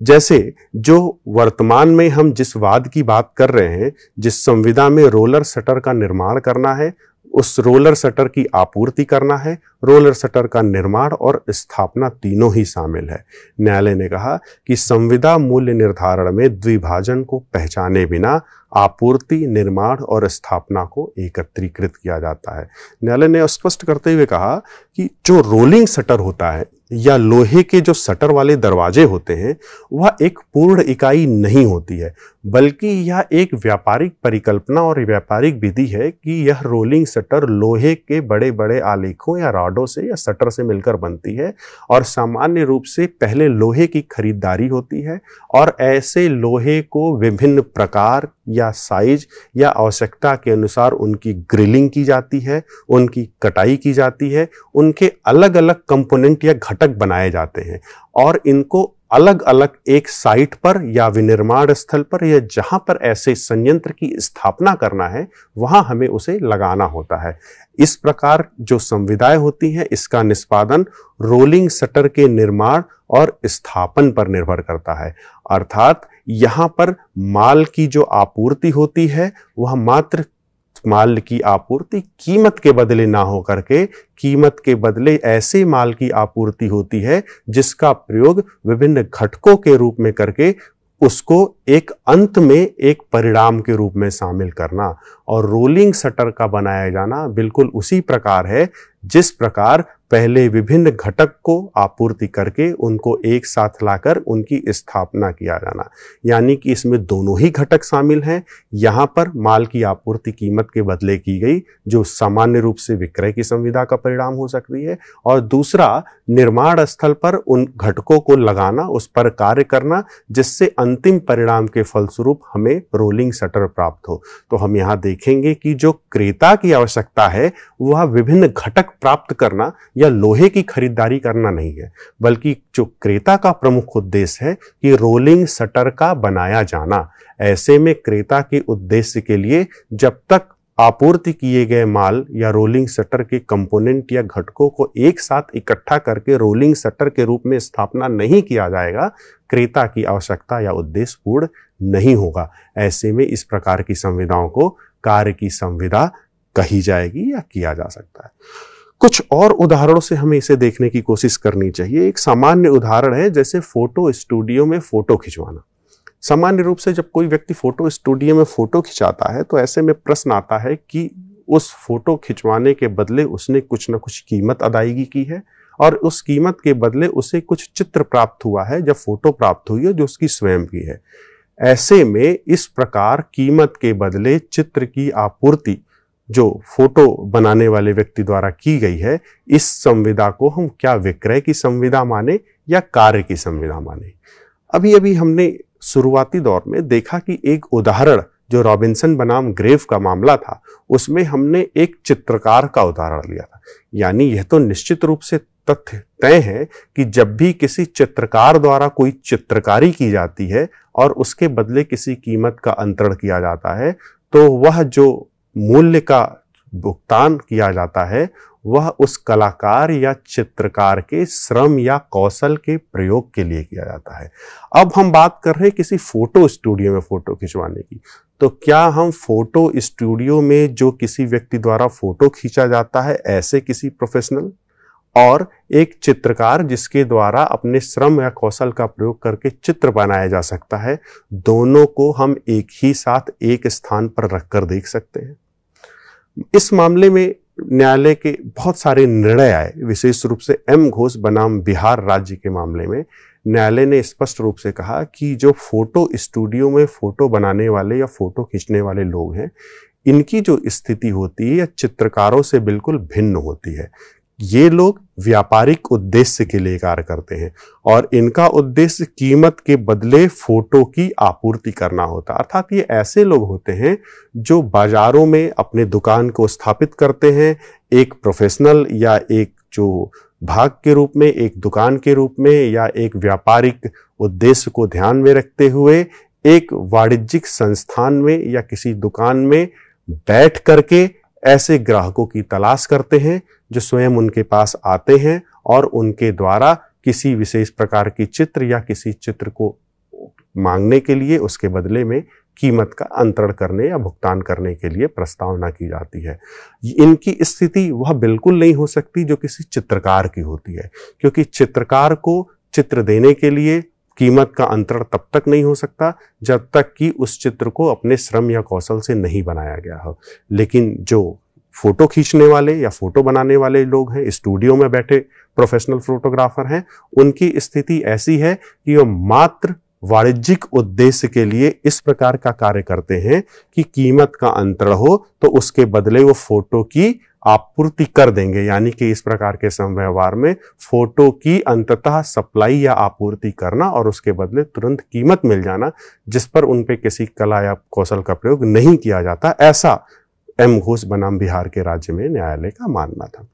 जैसे जो वर्तमान में हम जिस वाद की बात कर रहे हैं जिस संविदा में रोलर शटर का निर्माण करना है उस रोलर शटर की आपूर्ति करना है रोलर सटर का निर्माण और स्थापना तीनों ही शामिल है न्यायालय ने कहा कि संविदा मूल्य निर्धारण में द्विभाजन को पहचाने बिना आपूर्ति निर्माण और स्थापना को एकत्रीकृत किया जाता है न्यायालय ने स्पष्ट करते हुए कहा कि जो रोलिंग सटर होता है या लोहे के जो सटर वाले दरवाजे होते हैं वह एक पूर्ण इकाई नहीं होती है बल्कि यह एक व्यापारिक परिकल्पना और व्यापारिक विधि है कि यह रोलिंग सटर लोहे के बड़े बड़े आलेखों या रॉड राडों से या सटर से मिलकर बनती है और सामान्य रूप से पहले लोहे की खरीदारी होती है और ऐसे लोहे को विभिन्न प्रकार या साइज या आवश्यकता के अनुसार उनकी ग्रिलिंग की जाती है उनकी कटाई की जाती है उनके अलग अलग कंपोनेंट या घटक बनाए जाते हैं और इनको अलग अलग एक साइट पर या विनिर्माण स्थल पर या जहां पर ऐसे संयंत्र की स्थापना करना है वहां हमें उसे लगाना होता है इस प्रकार जो संविदाएं होती हैं इसका निष्पादन रोलिंग सटर के निर्माण और स्थापन पर निर्भर करता है अर्थात यहाँ पर माल की जो आपूर्ति होती है वह मात्र माल की आपूर्ति कीमत के बदले ना हो करके कीमत के बदले ऐसे माल की आपूर्ति होती है जिसका प्रयोग विभिन्न घटकों के रूप में करके उसको एक अंत में एक परिणाम के रूप में शामिल करना और रोलिंग शटर का बनाया जाना बिल्कुल उसी प्रकार है जिस प्रकार पहले विभिन्न घटक को आपूर्ति करके उनको एक साथ लाकर उनकी स्थापना किया जाना यानी कि इसमें दोनों ही घटक शामिल हैं यहाँ पर माल की आपूर्ति कीमत के बदले की गई जो सामान्य रूप से विक्रय की संविधा का परिणाम हो सकती है और दूसरा निर्माण स्थल पर उन घटकों को लगाना उस पर कार्य करना जिससे अंतिम परिणाम के फलस्वरूप हमें रोलिंग शटर प्राप्त हो तो हम यहाँ देखेंगे कि जो क्रेता की आवश्यकता है वह विभिन्न घटक प्राप्त करना या लोहे की खरीदारी करना नहीं है बल्कि जो क्रेता का प्रमुख उद्देश्य है कि रोलिंग सटर का बनाया जाना ऐसे में क्रेता के उद्देश्य के लिए जब तक आपूर्ति किए गए माल या रोलिंग सटर के कंपोनेंट या घटकों को एक साथ इकट्ठा करके रोलिंग सटर के रूप में स्थापना नहीं किया जाएगा क्रेता की आवश्यकता या उद्देश्य पूर्ण नहीं होगा ऐसे में इस प्रकार की संविदाओं को कार्य की संविदा कही जाएगी या किया जा सकता है कुछ और उदाहरणों से हमें इसे देखने की कोशिश करनी चाहिए एक सामान्य उदाहरण है जैसे फोटो स्टूडियो में फोटो खिंचवाना सामान्य रूप से जब कोई व्यक्ति फोटो स्टूडियो में फोटो खिंचाता है तो ऐसे में प्रश्न आता है कि उस फोटो खिंचवाने के बदले उसने कुछ ना कुछ कीमत अदायगी की है और उस कीमत के बदले उसे कुछ चित्र प्राप्त हुआ है जब फोटो प्राप्त हुई है जो उसकी स्वयं की है ऐसे में इस प्रकार कीमत के बदले चित्र की आपूर्ति जो फोटो बनाने वाले व्यक्ति द्वारा की गई है इस संविदा को हम क्या विक्रय की संविदा माने या कार्य की संविदा माने अभी अभी हमने शुरुआती दौर में देखा कि एक उदाहरण जो रॉबिन्सन बनाम ग्रेव का मामला था उसमें हमने एक चित्रकार का उदाहरण लिया था यानी यह तो निश्चित रूप से तथ्य तय है कि जब भी किसी चित्रकार द्वारा कोई चित्रकारी की जाती है और उसके बदले किसी कीमत का अंतरण किया जाता है तो वह जो मूल्य का भुगतान किया जाता है वह उस कलाकार या चित्रकार के श्रम या कौशल के प्रयोग के लिए किया जाता है अब हम बात कर रहे हैं किसी फोटो स्टूडियो में फोटो खिंचवाने की तो क्या हम फोटो स्टूडियो में जो किसी व्यक्ति द्वारा फोटो खींचा जाता है ऐसे किसी प्रोफेशनल और एक चित्रकार जिसके द्वारा अपने श्रम या कौशल का प्रयोग करके चित्र बनाया जा सकता है दोनों को हम एक ही साथ एक स्थान पर रखकर देख सकते हैं इस मामले में न्यायालय के बहुत सारे निर्णय आए विशेष रूप से एम घोष बनाम बिहार राज्य के मामले में न्यायालय ने स्पष्ट रूप से कहा कि जो फोटो स्टूडियो में फोटो बनाने वाले या फोटो खींचने वाले लोग हैं इनकी जो स्थिति होती है चित्रकारों से बिल्कुल भिन्न होती है ये लोग व्यापारिक उद्देश्य के लिए कार्य करते हैं और इनका उद्देश्य कीमत के बदले फोटो की आपूर्ति करना होता है अर्थात ये ऐसे लोग होते हैं जो बाजारों में अपने दुकान को स्थापित करते हैं एक प्रोफेशनल या एक जो भाग के रूप में एक दुकान के रूप में या एक व्यापारिक उद्देश्य को ध्यान में रखते हुए एक वाणिज्यिक संस्थान में या किसी दुकान में बैठ करके ऐसे ग्राहकों की तलाश करते हैं जो स्वयं उनके पास आते हैं और उनके द्वारा किसी विशेष प्रकार की चित्र या किसी चित्र को मांगने के लिए उसके बदले में कीमत का अंतरण करने या भुगतान करने के लिए प्रस्तावना की जाती है इनकी स्थिति वह बिल्कुल नहीं हो सकती जो किसी चित्रकार की होती है क्योंकि चित्रकार को चित्र देने के लिए कीमत का अंतरण तब तक नहीं हो सकता जब तक कि उस चित्र को अपने श्रम या कौशल से नहीं बनाया गया हो लेकिन जो फोटो खींचने वाले या फोटो बनाने वाले लोग हैं स्टूडियो में बैठे प्रोफेशनल फोटोग्राफर हैं उनकी स्थिति ऐसी है कि वो मात्र वाणिज्यिक उद्देश्य के लिए इस प्रकार का कार्य करते हैं कि कीमत का अंतर हो तो उसके बदले वो फोटो की आपूर्ति कर देंगे यानी कि इस प्रकार के समव्यवहार में फोटो की अंततः सप्लाई या आपूर्ति करना और उसके बदले तुरंत कीमत मिल जाना जिस पर उन किसी कला या कौशल का प्रयोग नहीं किया जाता ऐसा एम घोष बनाम बिहार के राज्य में न्यायालय का मानना था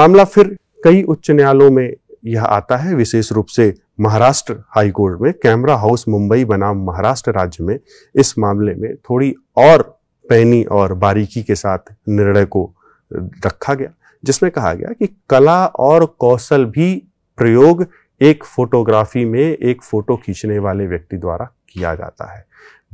मामला फिर कई उच्च न्यायालयों में यह आता है विशेष रूप से महाराष्ट्र हाईकोर्ट में कैमरा हाउस मुंबई बनाम महाराष्ट्र राज्य में इस मामले में थोड़ी और पैनी और बारीकी के साथ निर्णय को रखा गया जिसमें कहा गया कि कला और कौशल भी प्रयोग एक फोटोग्राफी में एक फोटो खींचने वाले व्यक्ति द्वारा किया जाता है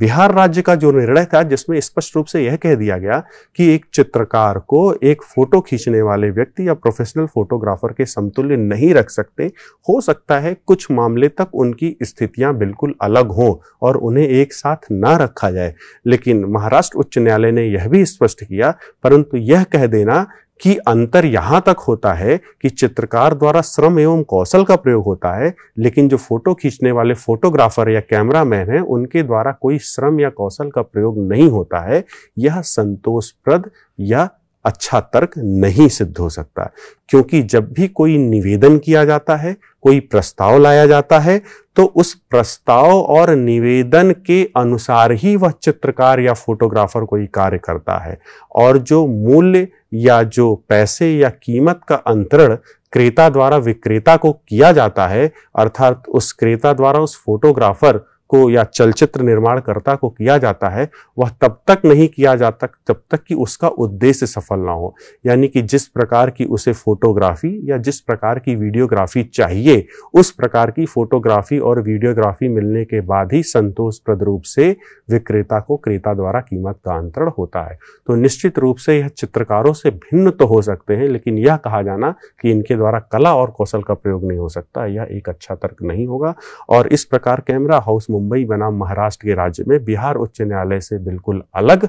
बिहार राज्य का जो निर्णय था जिसमें स्पष्ट रूप से यह कह दिया गया कि एक चित्रकार को एक फोटो खींचने वाले व्यक्ति या प्रोफेशनल फोटोग्राफर के समतुल्य नहीं रख सकते हो सकता है कुछ मामले तक उनकी स्थितियां बिल्कुल अलग हों और उन्हें एक साथ ना रखा जाए लेकिन महाराष्ट्र उच्च न्यायालय ने यह भी स्पष्ट किया परंतु यह कह देना कि अंतर यहाँ तक होता है कि चित्रकार द्वारा श्रम एवं कौशल का प्रयोग होता है लेकिन जो फोटो खींचने वाले फोटोग्राफर या कैमरामैन हैं उनके द्वारा कोई श्रम या कौशल का प्रयोग नहीं होता है यह संतोषप्रद या अच्छा तर्क नहीं सिद्ध हो सकता क्योंकि जब भी कोई निवेदन किया जाता है कोई प्रस्ताव लाया जाता है तो उस प्रस्ताव और निवेदन के अनुसार ही वह चित्रकार या फोटोग्राफर कोई कार्य करता है और जो मूल्य या जो पैसे या कीमत का अंतरण क्रेता द्वारा विक्रेता को किया जाता है अर्थात उस क्रेता द्वारा उस फोटोग्राफर को या चलचित्र निर्माणकर्ता को किया जाता है वह तब तक नहीं किया जाता जब तक कि उसका उद्देश्य सफल ना हो यानी कि जिस प्रकार की उसे फोटोग्राफी या जिस प्रकार की वीडियोग्राफी चाहिए उस प्रकार की फोटोग्राफी और वीडियोग्राफी मिलने के बाद ही संतोषप्रद रूप से विक्रेता को क्रेता द्वारा कीमत का अंतरण होता है तो निश्चित रूप से यह चित्रकारों से भिन्न तो हो सकते हैं लेकिन यह कहा जाना कि इनके द्वारा कला और कौशल का प्रयोग नहीं हो सकता यह एक अच्छा तर्क नहीं होगा और इस प्रकार कैमरा हाउस मुंबई बना महाराष्ट्र के राज्य में बिहार उच्च न्यायालय से बिल्कुल अलग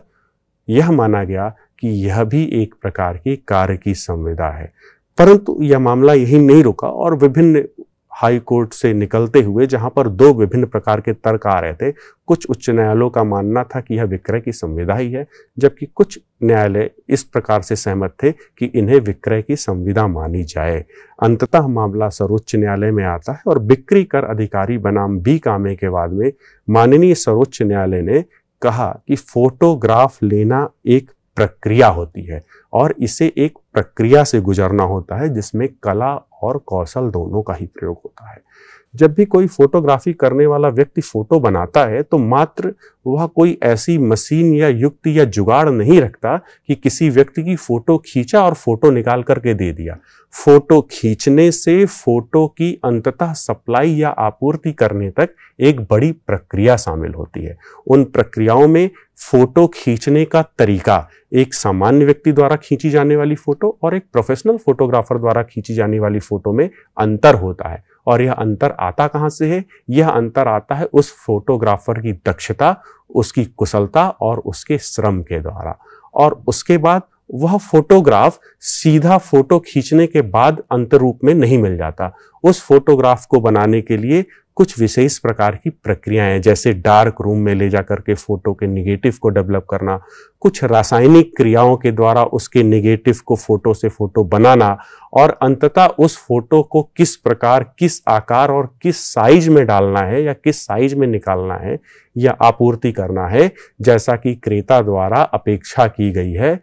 यह माना गया कि यह भी एक प्रकार की कार्य की संविदा है परंतु यह मामला यही नहीं रुका और विभिन्न हाई कोर्ट से निकलते हुए जहां पर दो विभिन्न प्रकार के तर्क आ रहे थे कुछ उच्च न्यायालयों का मानना था कि यह विक्रय की संविधा ही है जबकि कुछ न्यायालय इस प्रकार से सहमत थे कि इन्हें विक्रय की संविधा मानी जाए अंततः मामला सर्वोच्च न्यायालय में आता है और बिक्री कर अधिकारी बनाम बी कामे के बाद में माननीय सर्वोच्च न्यायालय ने कहा कि फोटोग्राफ लेना एक प्रक्रिया होती है और इसे एक प्रक्रिया से गुजरना होता है जिसमें कला और कौशल दोनों का ही प्रयोग होता है जब भी कोई फोटोग्राफी करने वाला व्यक्ति फोटो बनाता है तो मात्र वह कोई ऐसी मशीन या युक्ति या जुगाड़ नहीं रखता कि किसी व्यक्ति की फोटो खींचा और फोटो निकाल करके दे दिया फोटो खींचने से फोटो की अंततः सप्लाई या आपूर्ति करने तक एक बड़ी प्रक्रिया शामिल होती है उन प्रक्रियाओं में फोटो खींचने का तरीका एक सामान्य व्यक्ति द्वारा खींची जाने वाली फोटो और एक प्रोफेशनल फोटोग्राफर द्वारा खींची जाने वाली फोटो में अंतर होता है और यह अंतर आता कहाँ से है यह अंतर आता है उस फोटोग्राफर की दक्षता उसकी कुशलता और उसके श्रम के द्वारा और उसके बाद वह फोटोग्राफ सीधा फोटो खींचने के बाद अंतरूप में नहीं मिल जाता उस फोटोग्राफ को बनाने के लिए कुछ विशेष प्रकार की प्रक्रियाएं जैसे डार्क रूम में ले जाकर के फोटो के निगेटिव को डेवलप करना कुछ रासायनिक क्रियाओं के द्वारा उसके निगेटिव को फोटो से फोटो बनाना और अंततः उस फोटो को किस प्रकार किस आकार और किस साइज में डालना है या किस साइज में निकालना है या आपूर्ति करना है जैसा कि क्रेता द्वारा अपेक्षा की गई है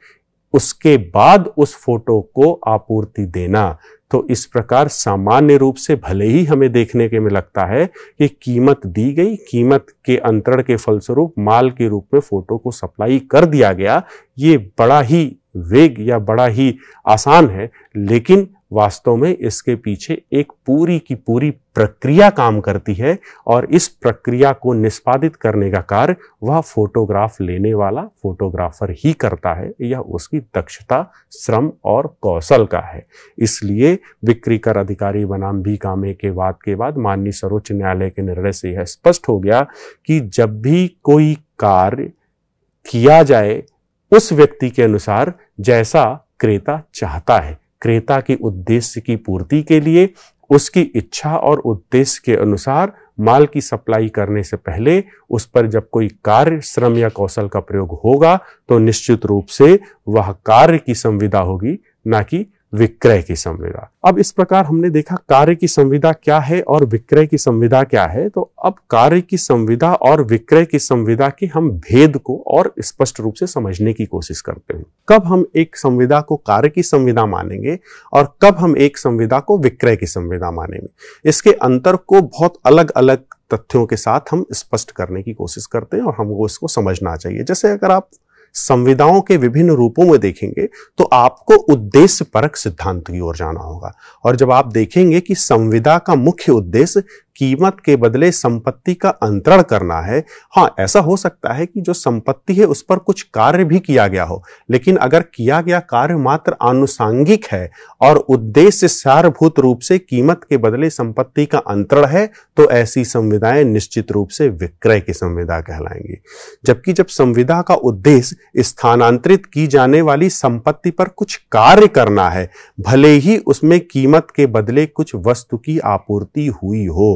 उसके बाद उस फोटो को आपूर्ति देना तो इस प्रकार सामान्य रूप से भले ही हमें देखने के में लगता है कि कीमत दी गई कीमत के अंतरण के फलस्वरूप माल के रूप में फोटो को सप्लाई कर दिया गया ये बड़ा ही वेग या बड़ा ही आसान है लेकिन वास्तव में इसके पीछे एक पूरी की पूरी प्रक्रिया काम करती है और इस प्रक्रिया को निष्पादित करने का कार्य वह फोटोग्राफ लेने वाला फोटोग्राफर ही करता है यह उसकी दक्षता श्रम और कौशल का है इसलिए बिक्री कर अधिकारी बनाम भी कामे के वाद के बाद माननीय सर्वोच्च न्यायालय के निर्णय से यह स्पष्ट हो गया कि जब भी कोई कार्य किया जाए उस व्यक्ति के अनुसार जैसा क्रेता चाहता है क्रेता की उद्देश्य की पूर्ति के लिए उसकी इच्छा और उद्देश्य के अनुसार माल की सप्लाई करने से पहले उस पर जब कोई कार्य श्रम या कौशल का प्रयोग होगा तो निश्चित रूप से वह कार्य की संविदा होगी ना कि विक्रय की संविदा अब इस प्रकार हमने देखा कार्य की संविदा क्या है और विक्रय की संविदा क्या है तो अब कार्य की संविदा और विक्रय की संविदा के हम भेद को और स्पष्ट रूप से समझने की कोशिश करते हैं कब हम एक संविदा को कार्य की संविदा मानेंगे और कब हम एक संविदा को विक्रय की संविदा मानेंगे इसके अंतर को बहुत अलग अलग तथ्यों के साथ हम स्पष्ट करने की कोशिश करते हैं और हमको इसको समझना चाहिए जैसे अगर आप संविदाओं के विभिन्न रूपों में देखेंगे तो आपको उद्देश्य परक सिद्धांत की ओर जाना होगा और जब आप देखेंगे कि संविदा का मुख्य उद्देश्य कीमत के बदले संपत्ति का अंतरण करना है हाँ ऐसा हो सकता है कि जो संपत्ति है उस पर कुछ कार्य भी किया गया हो लेकिन अगर किया गया कार्य मात्र आनुषांगिक है और उद्देश्य सारभूत रूप से कीमत के बदले संपत्ति का अंतरण है तो ऐसी संविदाएं निश्चित रूप से विक्रय की संविदा कहलाएंगी जबकि जब संविदा का उद्देश्य स्थानांतरित की जाने वाली संपत्ति पर कुछ कार्य करना है भले ही उसमें कीमत के बदले कुछ वस्तु की आपूर्ति हुई हो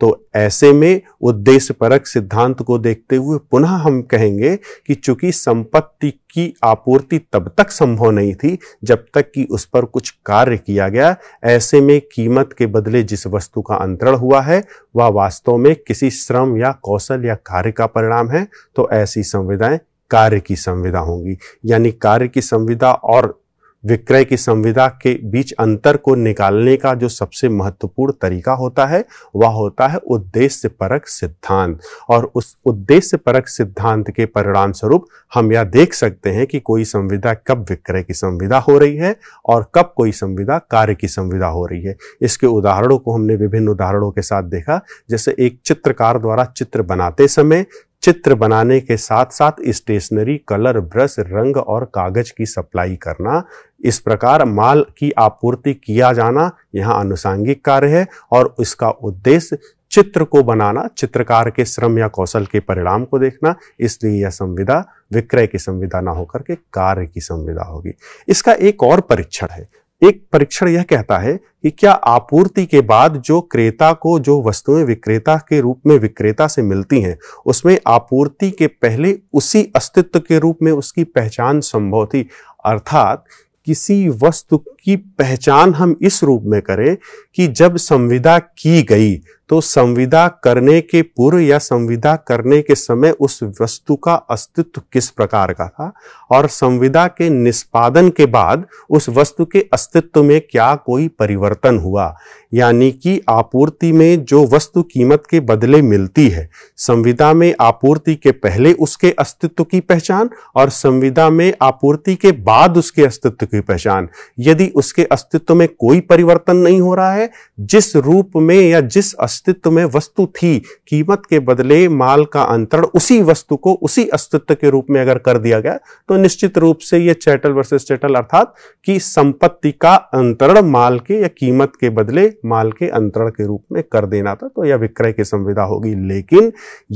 तो ऐसे में उद्देश्य परक सिद्धांत को देखते हुए पुनः हम कहेंगे कि चूंकि संपत्ति की आपूर्ति तब तक संभव नहीं थी जब तक कि उस पर कुछ कार्य किया गया ऐसे में कीमत के बदले जिस वस्तु का अंतरण हुआ है वह वास्तव में किसी श्रम या कौशल या कार्य का परिणाम है तो ऐसी संविदाएं कार्य की संविदा होंगी यानी कार्य की संविदा और विक्रय की संविदा के बीच अंतर को निकालने का जो सबसे महत्वपूर्ण तरीका होता है वह होता है उद्देश्य परक सिद्धांत और उस उद्देश्य परक सिद्धांत के परिणाम स्वरूप हम यह देख सकते हैं कि कोई संविदा कब विक्रय की संविदा हो रही है और कब कोई संविदा कार्य की संविदा हो रही है इसके उदाहरणों को हमने विभिन्न उदाहरणों के साथ देखा जैसे एक चित्रकार द्वारा चित्र बनाते समय चित्र बनाने के साथ साथ स्टेशनरी कलर ब्रश रंग और कागज की सप्लाई करना इस प्रकार माल की आपूर्ति किया जाना यहाँ अनुसांगिक कार्य है और इसका उद्देश्य चित्र को बनाना चित्रकार के श्रम या कौशल के परिणाम को देखना इसलिए यह संविदा विक्रय की संविदा ना होकर के कार्य की संविदा होगी इसका एक और परीक्षण है एक परीक्षण यह कहता है कि क्या आपूर्ति के बाद जो क्रेता को जो वस्तुएं विक्रेता के रूप में विक्रेता से मिलती हैं उसमें आपूर्ति के पहले उसी अस्तित्व के रूप में उसकी पहचान संभव थी अर्थात किसी वस्तु की पहचान हम इस रूप में करें कि जब संविदा की गई तो संविदा करने के पूर्व या संविदा करने के समय उस वस्तु का अस्तित्व किस प्रकार का था और संविदा के निष्पादन के बाद उस वस्तु के अस्तित्व में क्या कोई परिवर्तन हुआ यानी कि आपूर्ति में जो वस्तु कीमत के बदले मिलती है संविदा में आपूर्ति के पहले उसके अस्तित्व की पहचान और संविदा में आपूर्ति के बाद उसके अस्तित्व की की पहचान यदि उसके अस्तित्व में कोई परिवर्तन नहीं हो रहा है जिस रूप में या जिस अस्तित्व में वस्तु थी कीमत के बदले माल का अंतरण उसी वस्तु को उसी अस्तित्व के रूप में अगर कर दिया गया तो निश्चित रूप से यह चैटल वर्सेस चैटल अर्थात कि संपत्ति का अंतरण माल के या कीमत के बदले माल के अंतरण के रूप में कर देना था तो यह विक्रय की संविधा होगी लेकिन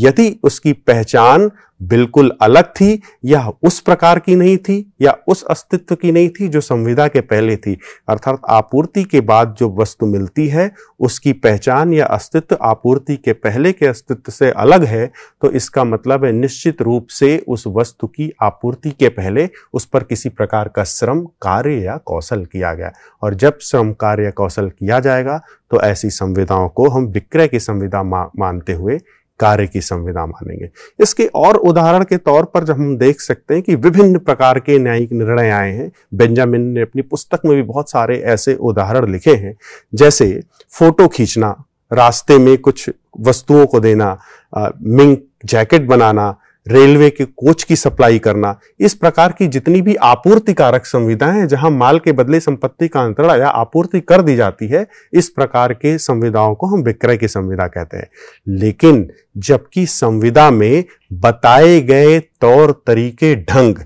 यदि उसकी पहचान बिल्कुल अलग थी या उस प्रकार की नहीं थी या उस अस्तित्व की नहीं थी जो संविदा के पहले थी अर्थात आपूर्ति के बाद जो वस्तु मिलती है उसकी पहचान या अस्तित्व आपूर्ति के पहले के अस्तित्व से अलग है तो इसका मतलब है निश्चित रूप से उस वस्तु की आपूर्ति के पहले उस पर किसी प्रकार का श्रम कार्य या कौशल किया गया और जब श्रम कार्य कौशल किया जाएगा तो ऐसी संविदाओं को हम विक्रय की संविदा मा, मानते हुए कार्य की संविदा मानेंगे इसके और उदाहरण के तौर पर जब हम देख सकते हैं कि विभिन्न प्रकार के न्यायिक निर्णय आए हैं बेंजामिन ने अपनी पुस्तक में भी बहुत सारे ऐसे उदाहरण लिखे हैं जैसे फोटो खींचना रास्ते में कुछ वस्तुओं को देना मिंक जैकेट बनाना रेलवे के कोच की सप्लाई करना इस प्रकार की जितनी भी आपूर्तिकारक संविधाएं हैं जहां माल के बदले संपत्ति का अंतरण या आपूर्ति कर दी जाती है इस प्रकार के संविधाओं को हम विक्रय की संविधा कहते हैं लेकिन जबकि संविदा में बताए गए तौर तरीके ढंग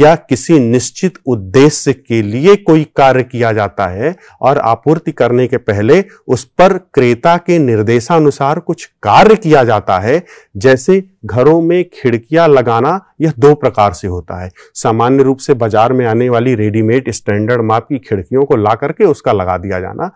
या किसी निश्चित उद्देश्य के लिए कोई कार्य किया जाता है और आपूर्ति करने के पहले उस पर क्रेता के निर्देशानुसार कुछ कार्य किया जाता है जैसे घरों में खिड़कियां लगाना यह दो प्रकार से होता है सामान्य रूप से बाजार में आने वाली रेडीमेड स्टैंडर्ड माप की खिड़कियों को ला करके उसका लगा दिया जाना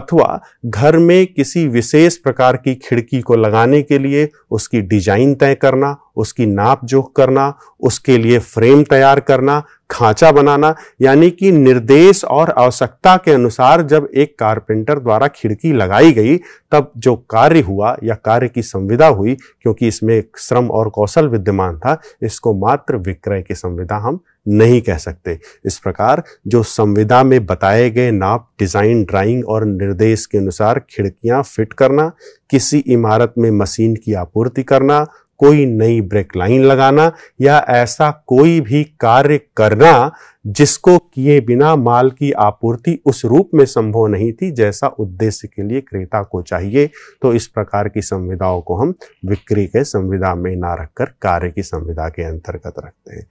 अथवा घर में किसी विशेष प्रकार की खिड़की को लगाने के लिए उसकी डिजाइन तय करना उसकी नाप जोख करना उसके लिए फ्रेम तैयार करना खांचा बनाना यानी कि निर्देश और आवश्यकता के अनुसार जब एक कारपेंटर द्वारा खिड़की लगाई गई तब जो कार्य हुआ या कार्य की संविदा हुई क्योंकि इसमें श्रम और कौशल विद्यमान था इसको मात्र विक्रय की संविदा हम नहीं कह सकते इस प्रकार जो संविदा में बताए गए नाप डिज़ाइन ड्राइंग और निर्देश के अनुसार खिड़कियां फिट करना किसी इमारत में मशीन की आपूर्ति करना कोई नई ब्रेक लाइन लगाना या ऐसा कोई भी कार्य करना जिसको किए बिना माल की आपूर्ति उस रूप में संभव नहीं थी जैसा उद्देश्य के लिए क्रेता को चाहिए तो इस प्रकार की संविदाओं को हम बिक्री के संविदा में ना रखकर कार्य की संविदा के अंतर्गत रखते हैं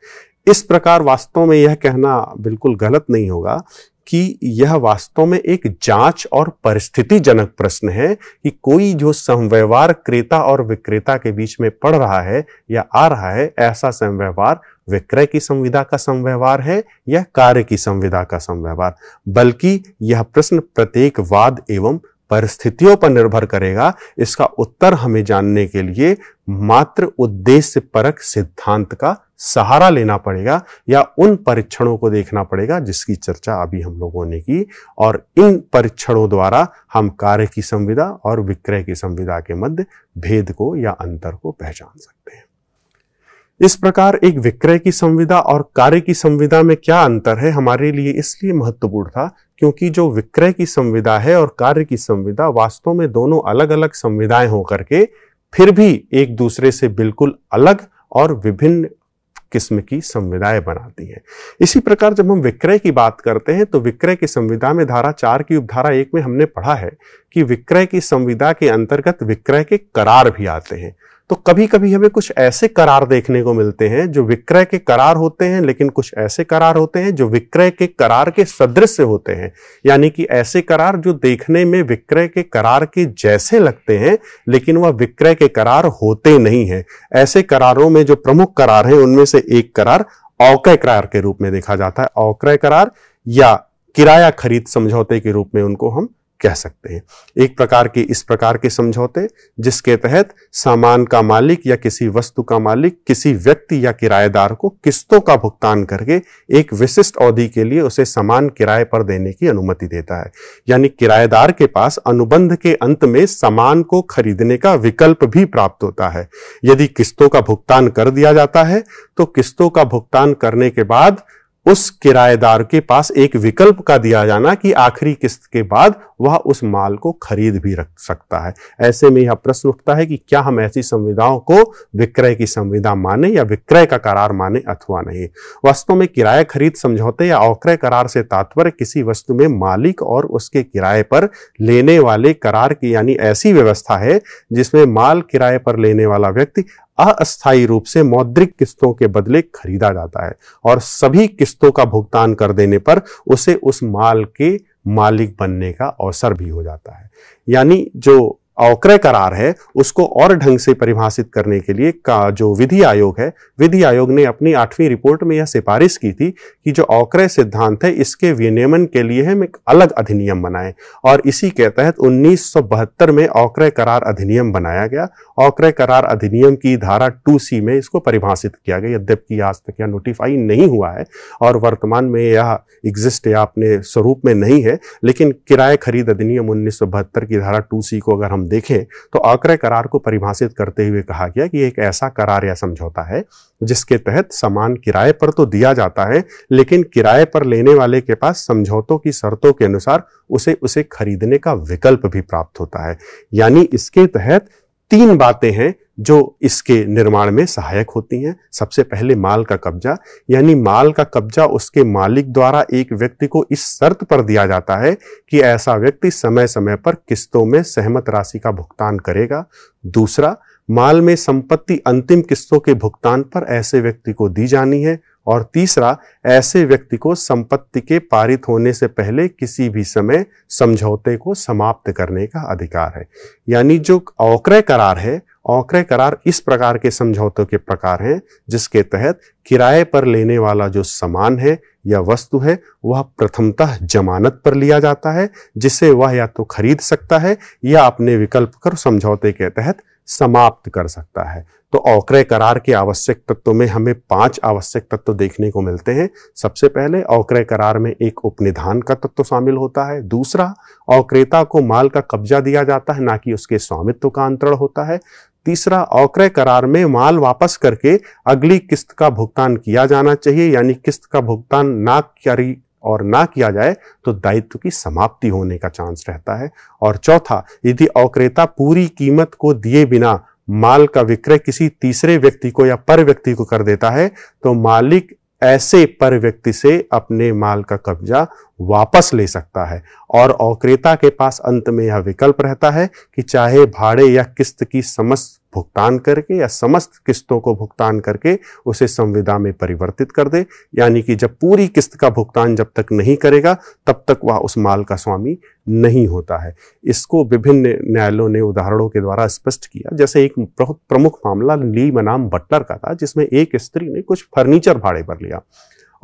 इस प्रकार वास्तव में यह कहना बिल्कुल गलत नहीं होगा कि यह वास्तव में एक जांच और परिस्थितिजनक प्रश्न है कि कोई जो संव्यवहार क्रेता और विक्रेता के बीच में पड़ रहा है या आ रहा है ऐसा संव्यवहार विक्रय की संविदा का संव्यवहार है या कार्य की संविदा का संव्यवहार बल्कि यह प्रश्न प्रत्येक वाद एवं परिस्थितियों पर निर्भर करेगा इसका उत्तर हमें जानने के लिए मात्र उद्देश्य परक सिद्धांत का सहारा लेना पड़ेगा या उन परीक्षणों को देखना पड़ेगा जिसकी चर्चा अभी हम लोगों ने की और इन परीक्षणों द्वारा हम कार्य की संविदा और विक्रय की संविदा के मध्य भेद को या अंतर को पहचान सकते हैं इस प्रकार एक विक्रय की संविदा और कार्य की संविदा में क्या अंतर है हमारे लिए इसलिए महत्वपूर्ण था क्योंकि जो विक्रय की संविदा है और कार्य की संविदा वास्तव में दोनों अलग अलग संविदाएं होकर के फिर भी एक दूसरे से बिल्कुल अलग और विभिन्न किस्म की संविदाएं बनाती है इसी प्रकार जब हम विक्रय की बात करते हैं तो विक्रय की संविदा में धारा चार की उपधारा एक में हमने पढ़ा है कि विक्रय की संविदा के अंतर्गत विक्रय के करार भी आते हैं तो कभी कभी हमें कुछ ऐसे करार देखने को मिलते हैं जो विक्रय के करार होते हैं लेकिन कुछ ऐसे करार होते हैं जो विक्रय के करार के सदृश होते हैं यानी कि ऐसे करार जो देखने में विक्रय के करार के जैसे लगते हैं लेकिन वह विक्रय के करार होते नहीं है ऐसे करारों में जो प्रमुख करार है उनमें से एक करार अवक्रय करार के रूप में देखा जाता है अवक्रय करार या किराया खरीद समझौते के रूप में उनको हम कह सकते हैं एक प्रकार के इस प्रकार के समझौते जिसके तहत सामान का मालिक या किसी वस्तु का मालिक किसी व्यक्ति या किराएदार को किस्तों का भुगतान करके एक विशिष्ट अवधि के लिए उसे सामान किराए पर देने की अनुमति देता है यानी किराएदार के पास अनुबंध के अंत में सामान को खरीदने का विकल्प भी प्राप्त होता है यदि किस्तों का भुगतान कर दिया जाता है तो किस्तों का भुगतान करने के बाद उस किराएदार के पास एक विकल्प का दिया जाना कि आखिरी किस्त के बाद वह उस माल को खरीद भी रख सकता है ऐसे में यह प्रश्न उठता है कि क्या हम ऐसी संविदाओं को विक्रय की संविदा माने या विक्रय का करार माने अथवा नहीं वस्तु में किराया खरीद समझौते या अवक्रय करार से तात्पर्य किसी वस्तु में मालिक और उसके किराए पर लेने वाले करार की यानी ऐसी व्यवस्था है जिसमें माल किराए पर लेने वाला व्यक्ति अस्थायी रूप से मौद्रिक किस्तों के बदले खरीदा जाता है और सभी किस्तों का भुगतान कर देने पर उसे उस माल के मालिक बनने का अवसर भी हो जाता है यानी जो अवक्रय करार है उसको और ढंग से परिभाषित करने के लिए का जो विधि आयोग है विधि आयोग ने अपनी आठवीं रिपोर्ट में यह सिफारिश की थी कि जो अवक्रय सिद्धांत है इसके विनियमन के लिए हम एक अलग अधिनियम बनाए और इसी के तहत उन्नीस में अवक्रय करार अधिनियम बनाया गया अवक्रय करार अधिनियम की धारा टू सी में इसको परिभाषित किया गया यद्यपि आज तक यह नोटिफाई नहीं हुआ है और वर्तमान में यह एग्जिस्ट या अपने स्वरूप में नहीं है लेकिन किराए खरीद अधिनियम उन्नीस की धारा टू सी को अगर हम हम देखें तो आक्रय करार को परिभाषित करते हुए कहा गया कि एक ऐसा करार या समझौता है जिसके तहत समान किराए पर तो दिया जाता है लेकिन किराए पर लेने वाले के पास समझौतों की शर्तों के अनुसार उसे उसे खरीदने का विकल्प भी प्राप्त होता है यानी इसके तहत तीन बातें हैं जो इसके निर्माण में सहायक होती हैं सबसे पहले माल का कब्जा यानी माल का कब्जा उसके मालिक द्वारा एक व्यक्ति को इस शर्त पर दिया जाता है कि ऐसा व्यक्ति समय समय पर किस्तों में सहमत राशि का भुगतान करेगा दूसरा माल में संपत्ति अंतिम किस्तों के भुगतान पर ऐसे व्यक्ति को दी जानी है और तीसरा ऐसे व्यक्ति को संपत्ति के पारित होने से पहले किसी भी समय समझौते को समाप्त करने का अधिकार है यानी जो अवक्रय करार है औक्रय करार इस प्रकार के समझौतों के प्रकार हैं जिसके तहत किराए पर लेने वाला जो सामान है या वस्तु है वह प्रथमतः जमानत पर लिया जाता है जिसे वह या तो खरीद सकता है या अपने विकल्प कर समझौते के तहत समाप्त कर सकता है तो औक्रय करार के आवश्यक तत्व में हमें पांच आवश्यक तत्व देखने को मिलते हैं सबसे पहले औक्रय करार में एक उपनिधान का तत्व शामिल होता है दूसरा औक्रेता को माल का कब्जा दिया जाता है ना कि उसके स्वामित्व का अंतरण होता है तीसरा अक्रय करार में माल वापस करके अगली किस्त का भुगतान किया जाना चाहिए यानी किस्त का भुगतान ना करी और ना किया जाए तो दायित्व की समाप्ति होने का चांस रहता है और चौथा यदि अक्रेता पूरी कीमत को दिए बिना माल का विक्रय किसी तीसरे व्यक्ति को या पर व्यक्ति को कर देता है तो मालिक ऐसे पर व्यक्ति से अपने माल का कब्जा वापस ले सकता है और अवक्रेता के पास अंत में यह विकल्प रहता है कि चाहे भाड़े या किस्त की समस्त भुगतान करके या समस्त किस्तों को भुगतान करके उसे संविदा में परिवर्तित कर दे यानी कि जब पूरी किस्त का भुगतान जब तक नहीं करेगा तब तक वह उस माल का स्वामी नहीं होता है इसको विभिन्न न्यायालयों ने उदाहरणों के द्वारा स्पष्ट किया जैसे एक बहुत प्रमुख मामला ली मनाम बटलर का था जिसमें एक स्त्री ने कुछ फर्नीचर भाड़े पर लिया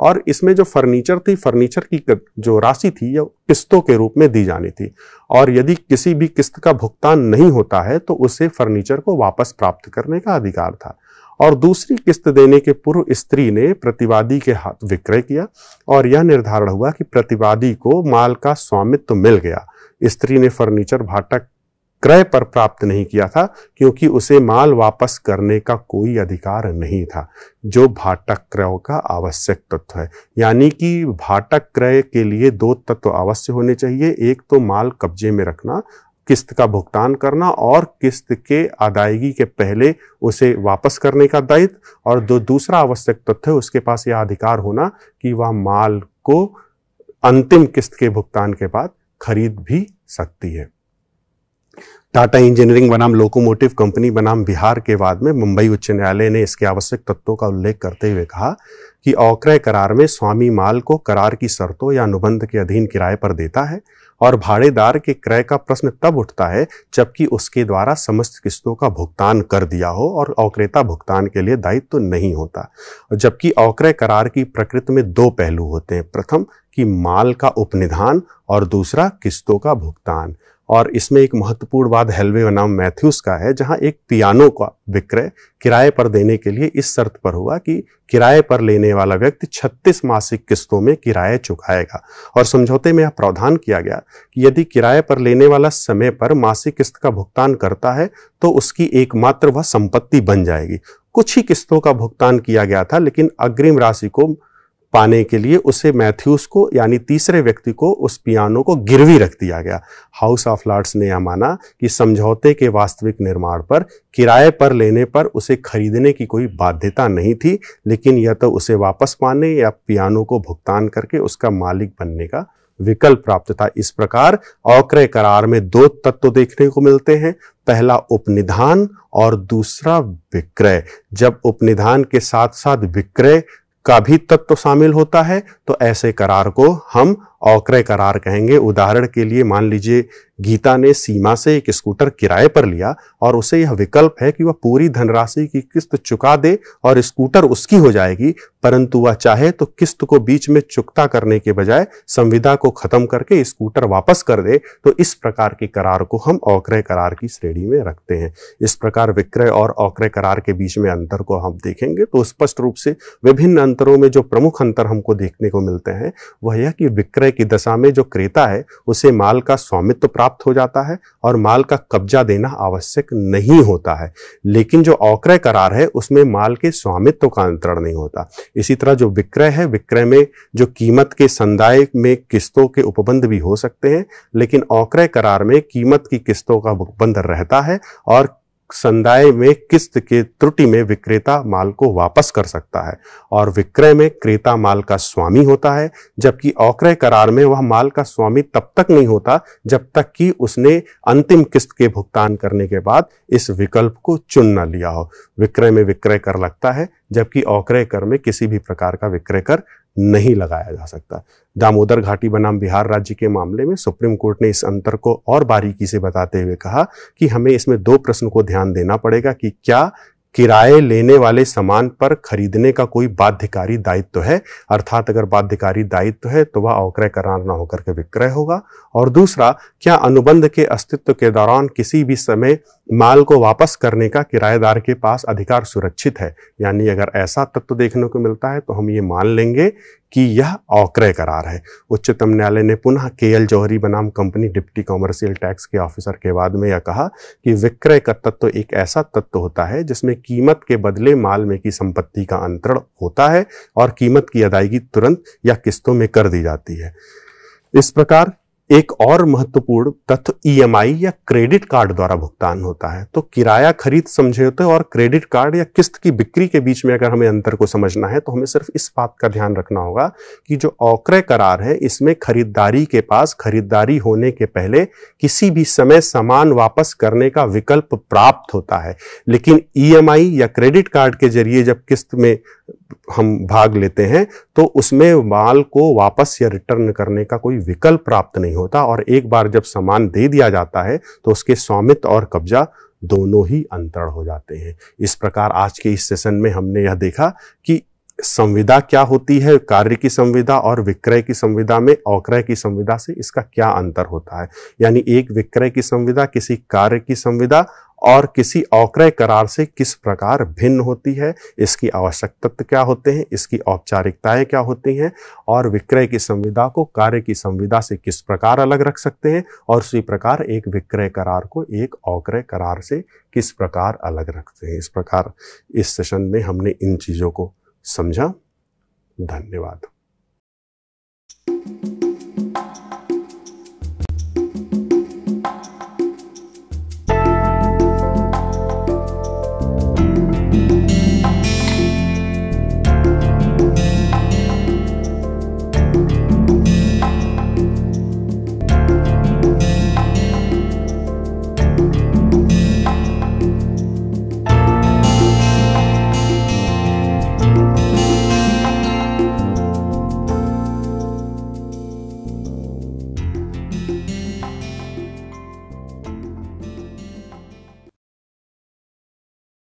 और इसमें जो फर्नीचर थी फर्नीचर की जो राशि थी वो किस्तों के रूप में दी जानी थी और यदि किसी भी किस्त का भुगतान नहीं होता है तो उसे फर्नीचर को वापस प्राप्त करने का अधिकार था और दूसरी किस्त देने के पूर्व स्त्री ने प्रतिवादी के हाथ विक्रय किया और यह निर्धारण हुआ कि प्रतिवादी को माल का स्वामित्व मिल गया स्त्री ने फर्नीचर भाटक क्रय पर प्राप्त नहीं किया था क्योंकि उसे माल वापस करने का कोई अधिकार नहीं था जो भाटक क्रय का आवश्यक तत्व है यानी कि भाटक क्रय के लिए दो तत्व अवश्य होने चाहिए एक तो माल कब्जे में रखना किस्त का भुगतान करना और किस्त के अदायगी के पहले उसे वापस करने का दायित्व और जो दूसरा आवश्यक तत्व है उसके पास यह अधिकार होना कि वह माल को अंतिम किस्त के भुगतान के बाद खरीद भी सकती है टाटा इंजीनियरिंग बनाम लोकोमोटिव कंपनी बनाम बिहार के बाद में मुंबई उच्च न्यायालय ने इसके आवश्यक तत्वों का उल्लेख करते हुए कहा कि औक्रय करार में स्वामी माल को करार की शर्तों या अनुबंध के अधीन किराए पर देता है और भाड़ेदार के क्रय का प्रश्न तब उठता है जबकि उसके द्वारा समस्त किस्तों का भुगतान कर दिया हो और अवक्रेता भुगतान के लिए दायित्व तो नहीं होता जबकि अवक्रय करार की प्रकृति में दो पहलू होते हैं प्रथम कि माल का उपनिधान और दूसरा किस्तों का भुगतान और इसमें एक महत्वपूर्ण वाद हेलवे नाम मैथ्यूस का है जहां एक पियानो का विक्रय किराए पर देने के लिए इस शर्त पर हुआ कि किराए पर लेने वाला व्यक्ति 36 मासिक किस्तों में किराए चुकाएगा और समझौते में यह प्रावधान किया गया कि यदि किराए पर लेने वाला समय पर मासिक किस्त का भुगतान करता है तो उसकी एकमात्र वह संपत्ति बन जाएगी कुछ ही किस्तों का भुगतान किया गया था लेकिन अग्रिम राशि को पाने के लिए उसे मैथ्यूस को यानी तीसरे व्यक्ति को उस पियानो को गिरवी रख दिया गया हाउस ऑफ लॉर्ड्स ने यह माना कि समझौते के वास्तविक निर्माण पर किराए पर लेने पर उसे खरीदने की कोई बाध्यता नहीं थी लेकिन यह तो उसे वापस पाने या पियानो को भुगतान करके उसका मालिक बनने का विकल्प प्राप्त था इस प्रकार अक्रय करार में दो तत्व देखने को मिलते हैं पहला उपनिधान और दूसरा विक्रय जब उपनिधान के साथ साथ विक्रय का भी तत्व शामिल होता है तो ऐसे करार को हम औक्रय करार कहेंगे उदाहरण के लिए मान लीजिए गीता ने सीमा से एक स्कूटर किराए पर लिया और उसे यह विकल्प है कि वह पूरी धनराशि की किस्त चुका दे और स्कूटर उसकी हो जाएगी परंतु वह चाहे तो किस्त को बीच में चुकता करने के बजाय संविदा को खत्म करके स्कूटर वापस कर दे तो इस प्रकार के करार को हम अक्रय करार की श्रेणी में रखते हैं इस प्रकार विक्रय और अक्रय करार के बीच में अंतर को हम देखेंगे तो स्पष्ट रूप से विभिन्न अंतरों में जो प्रमुख अंतर हमको देखने को मिलते हैं वह यह कि विक्रय की दशा में जो क्रेता है उसे माल का स्वामित्व प्राप्त प्राप्त हो जाता है और माल का कब्जा देना आवश्यक नहीं होता है लेकिन जो अक्रय करार है उसमें माल के स्वामित्व का अंतरण नहीं होता इसी तरह जो विक्रय है विक्रय में जो कीमत के संदाय में किस्तों के उपबंध भी हो सकते हैं लेकिन अक्रय करार में कीमत की किस्तों का उपबंध रहता है और संदाय में किस्त के त्रुटि में विक्रेता माल को वापस कर सकता है और विक्रय में क्रेता माल का स्वामी होता है जबकि अक्रय करार में वह माल का स्वामी तब तक नहीं होता जब तक कि उसने अंतिम किस्त के भुगतान करने के बाद इस विकल्प को चुन न लिया हो विक्रय में विक्रय कर लगता है जबकि अक्रय कर में किसी भी प्रकार का विक्रय कर नहीं लगाया जा सकता दामोदर घाटी बनाम बिहार राज्य के मामले में सुप्रीम कोर्ट ने इस अंतर को और बारीकी से बताते हुए कहा कि हमें इसमें दो प्रश्न को ध्यान देना पड़ेगा कि क्या किराए लेने वाले सामान पर खरीदने का कोई बाध्यकारी दायित्व तो है अर्थात अगर बाध्यकारी दायित्व तो है तो वह अवक्रय करार न होकर के विक्रय होगा और दूसरा क्या अनुबंध के अस्तित्व के दौरान किसी भी समय माल को वापस करने का किराएदार के पास अधिकार सुरक्षित है यानी अगर ऐसा तत्व देखने को मिलता है तो हम ये मान लेंगे कि यह अक्रय करार है उच्चतम न्यायालय ने पुनः के एल जौहरी बनाम कंपनी डिप्टी कॉमर्शियल टैक्स के ऑफिसर के बाद में यह कहा कि विक्रय का तत्व एक ऐसा तत्व होता है जिसमें कीमत के बदले माल में की संपत्ति का अंतरण होता है और कीमत की अदायगी तुरंत या किस्तों में कर दी जाती है इस प्रकार एक और महत्वपूर्ण तथ्य ईएमआई e या क्रेडिट कार्ड द्वारा भुगतान होता है तो किराया खरीद समझौते और क्रेडिट कार्ड या किस्त की बिक्री के बीच में अगर हमें अंतर को समझना है तो हमें सिर्फ इस बात का ध्यान रखना होगा कि जो औक्रय करार है इसमें खरीदारी के पास खरीदारी होने के पहले किसी भी समय सामान वापस करने का विकल्प प्राप्त होता है लेकिन ई e या क्रेडिट कार्ड के जरिए जब किस्त में हम भाग लेते हैं तो उसमें माल को वापस या रिटर्न करने का कोई विकल्प प्राप्त नहीं होता और एक बार जब सामान दे दिया जाता है तो उसके स्वामित्व और कब्जा दोनों ही अंतरण हो जाते हैं इस प्रकार आज के इस सेशन में हमने यह देखा कि संविदा क्या होती है कार्य की संविदा और विक्रय की संविदा में अवक्रय की संविदा से इसका क्या अंतर होता है यानी एक विक्रय की संविदा किसी कार्य की संविदा और किसी अवक्रय करार से किस प्रकार भिन्न होती है इसकी आवश्यक तत्व क्या होते हैं इसकी औपचारिकताएं क्या होती हैं और विक्रय की संविदा को कार्य की संविदा से किस प्रकार अलग रख सकते हैं और उसी प्रकार एक विक्रय करार को एक अवक्रय करार से किस प्रकार अलग रखते हैं इस प्रकार इस सेशन में हमने इन चीज़ों को समझा धन्यवाद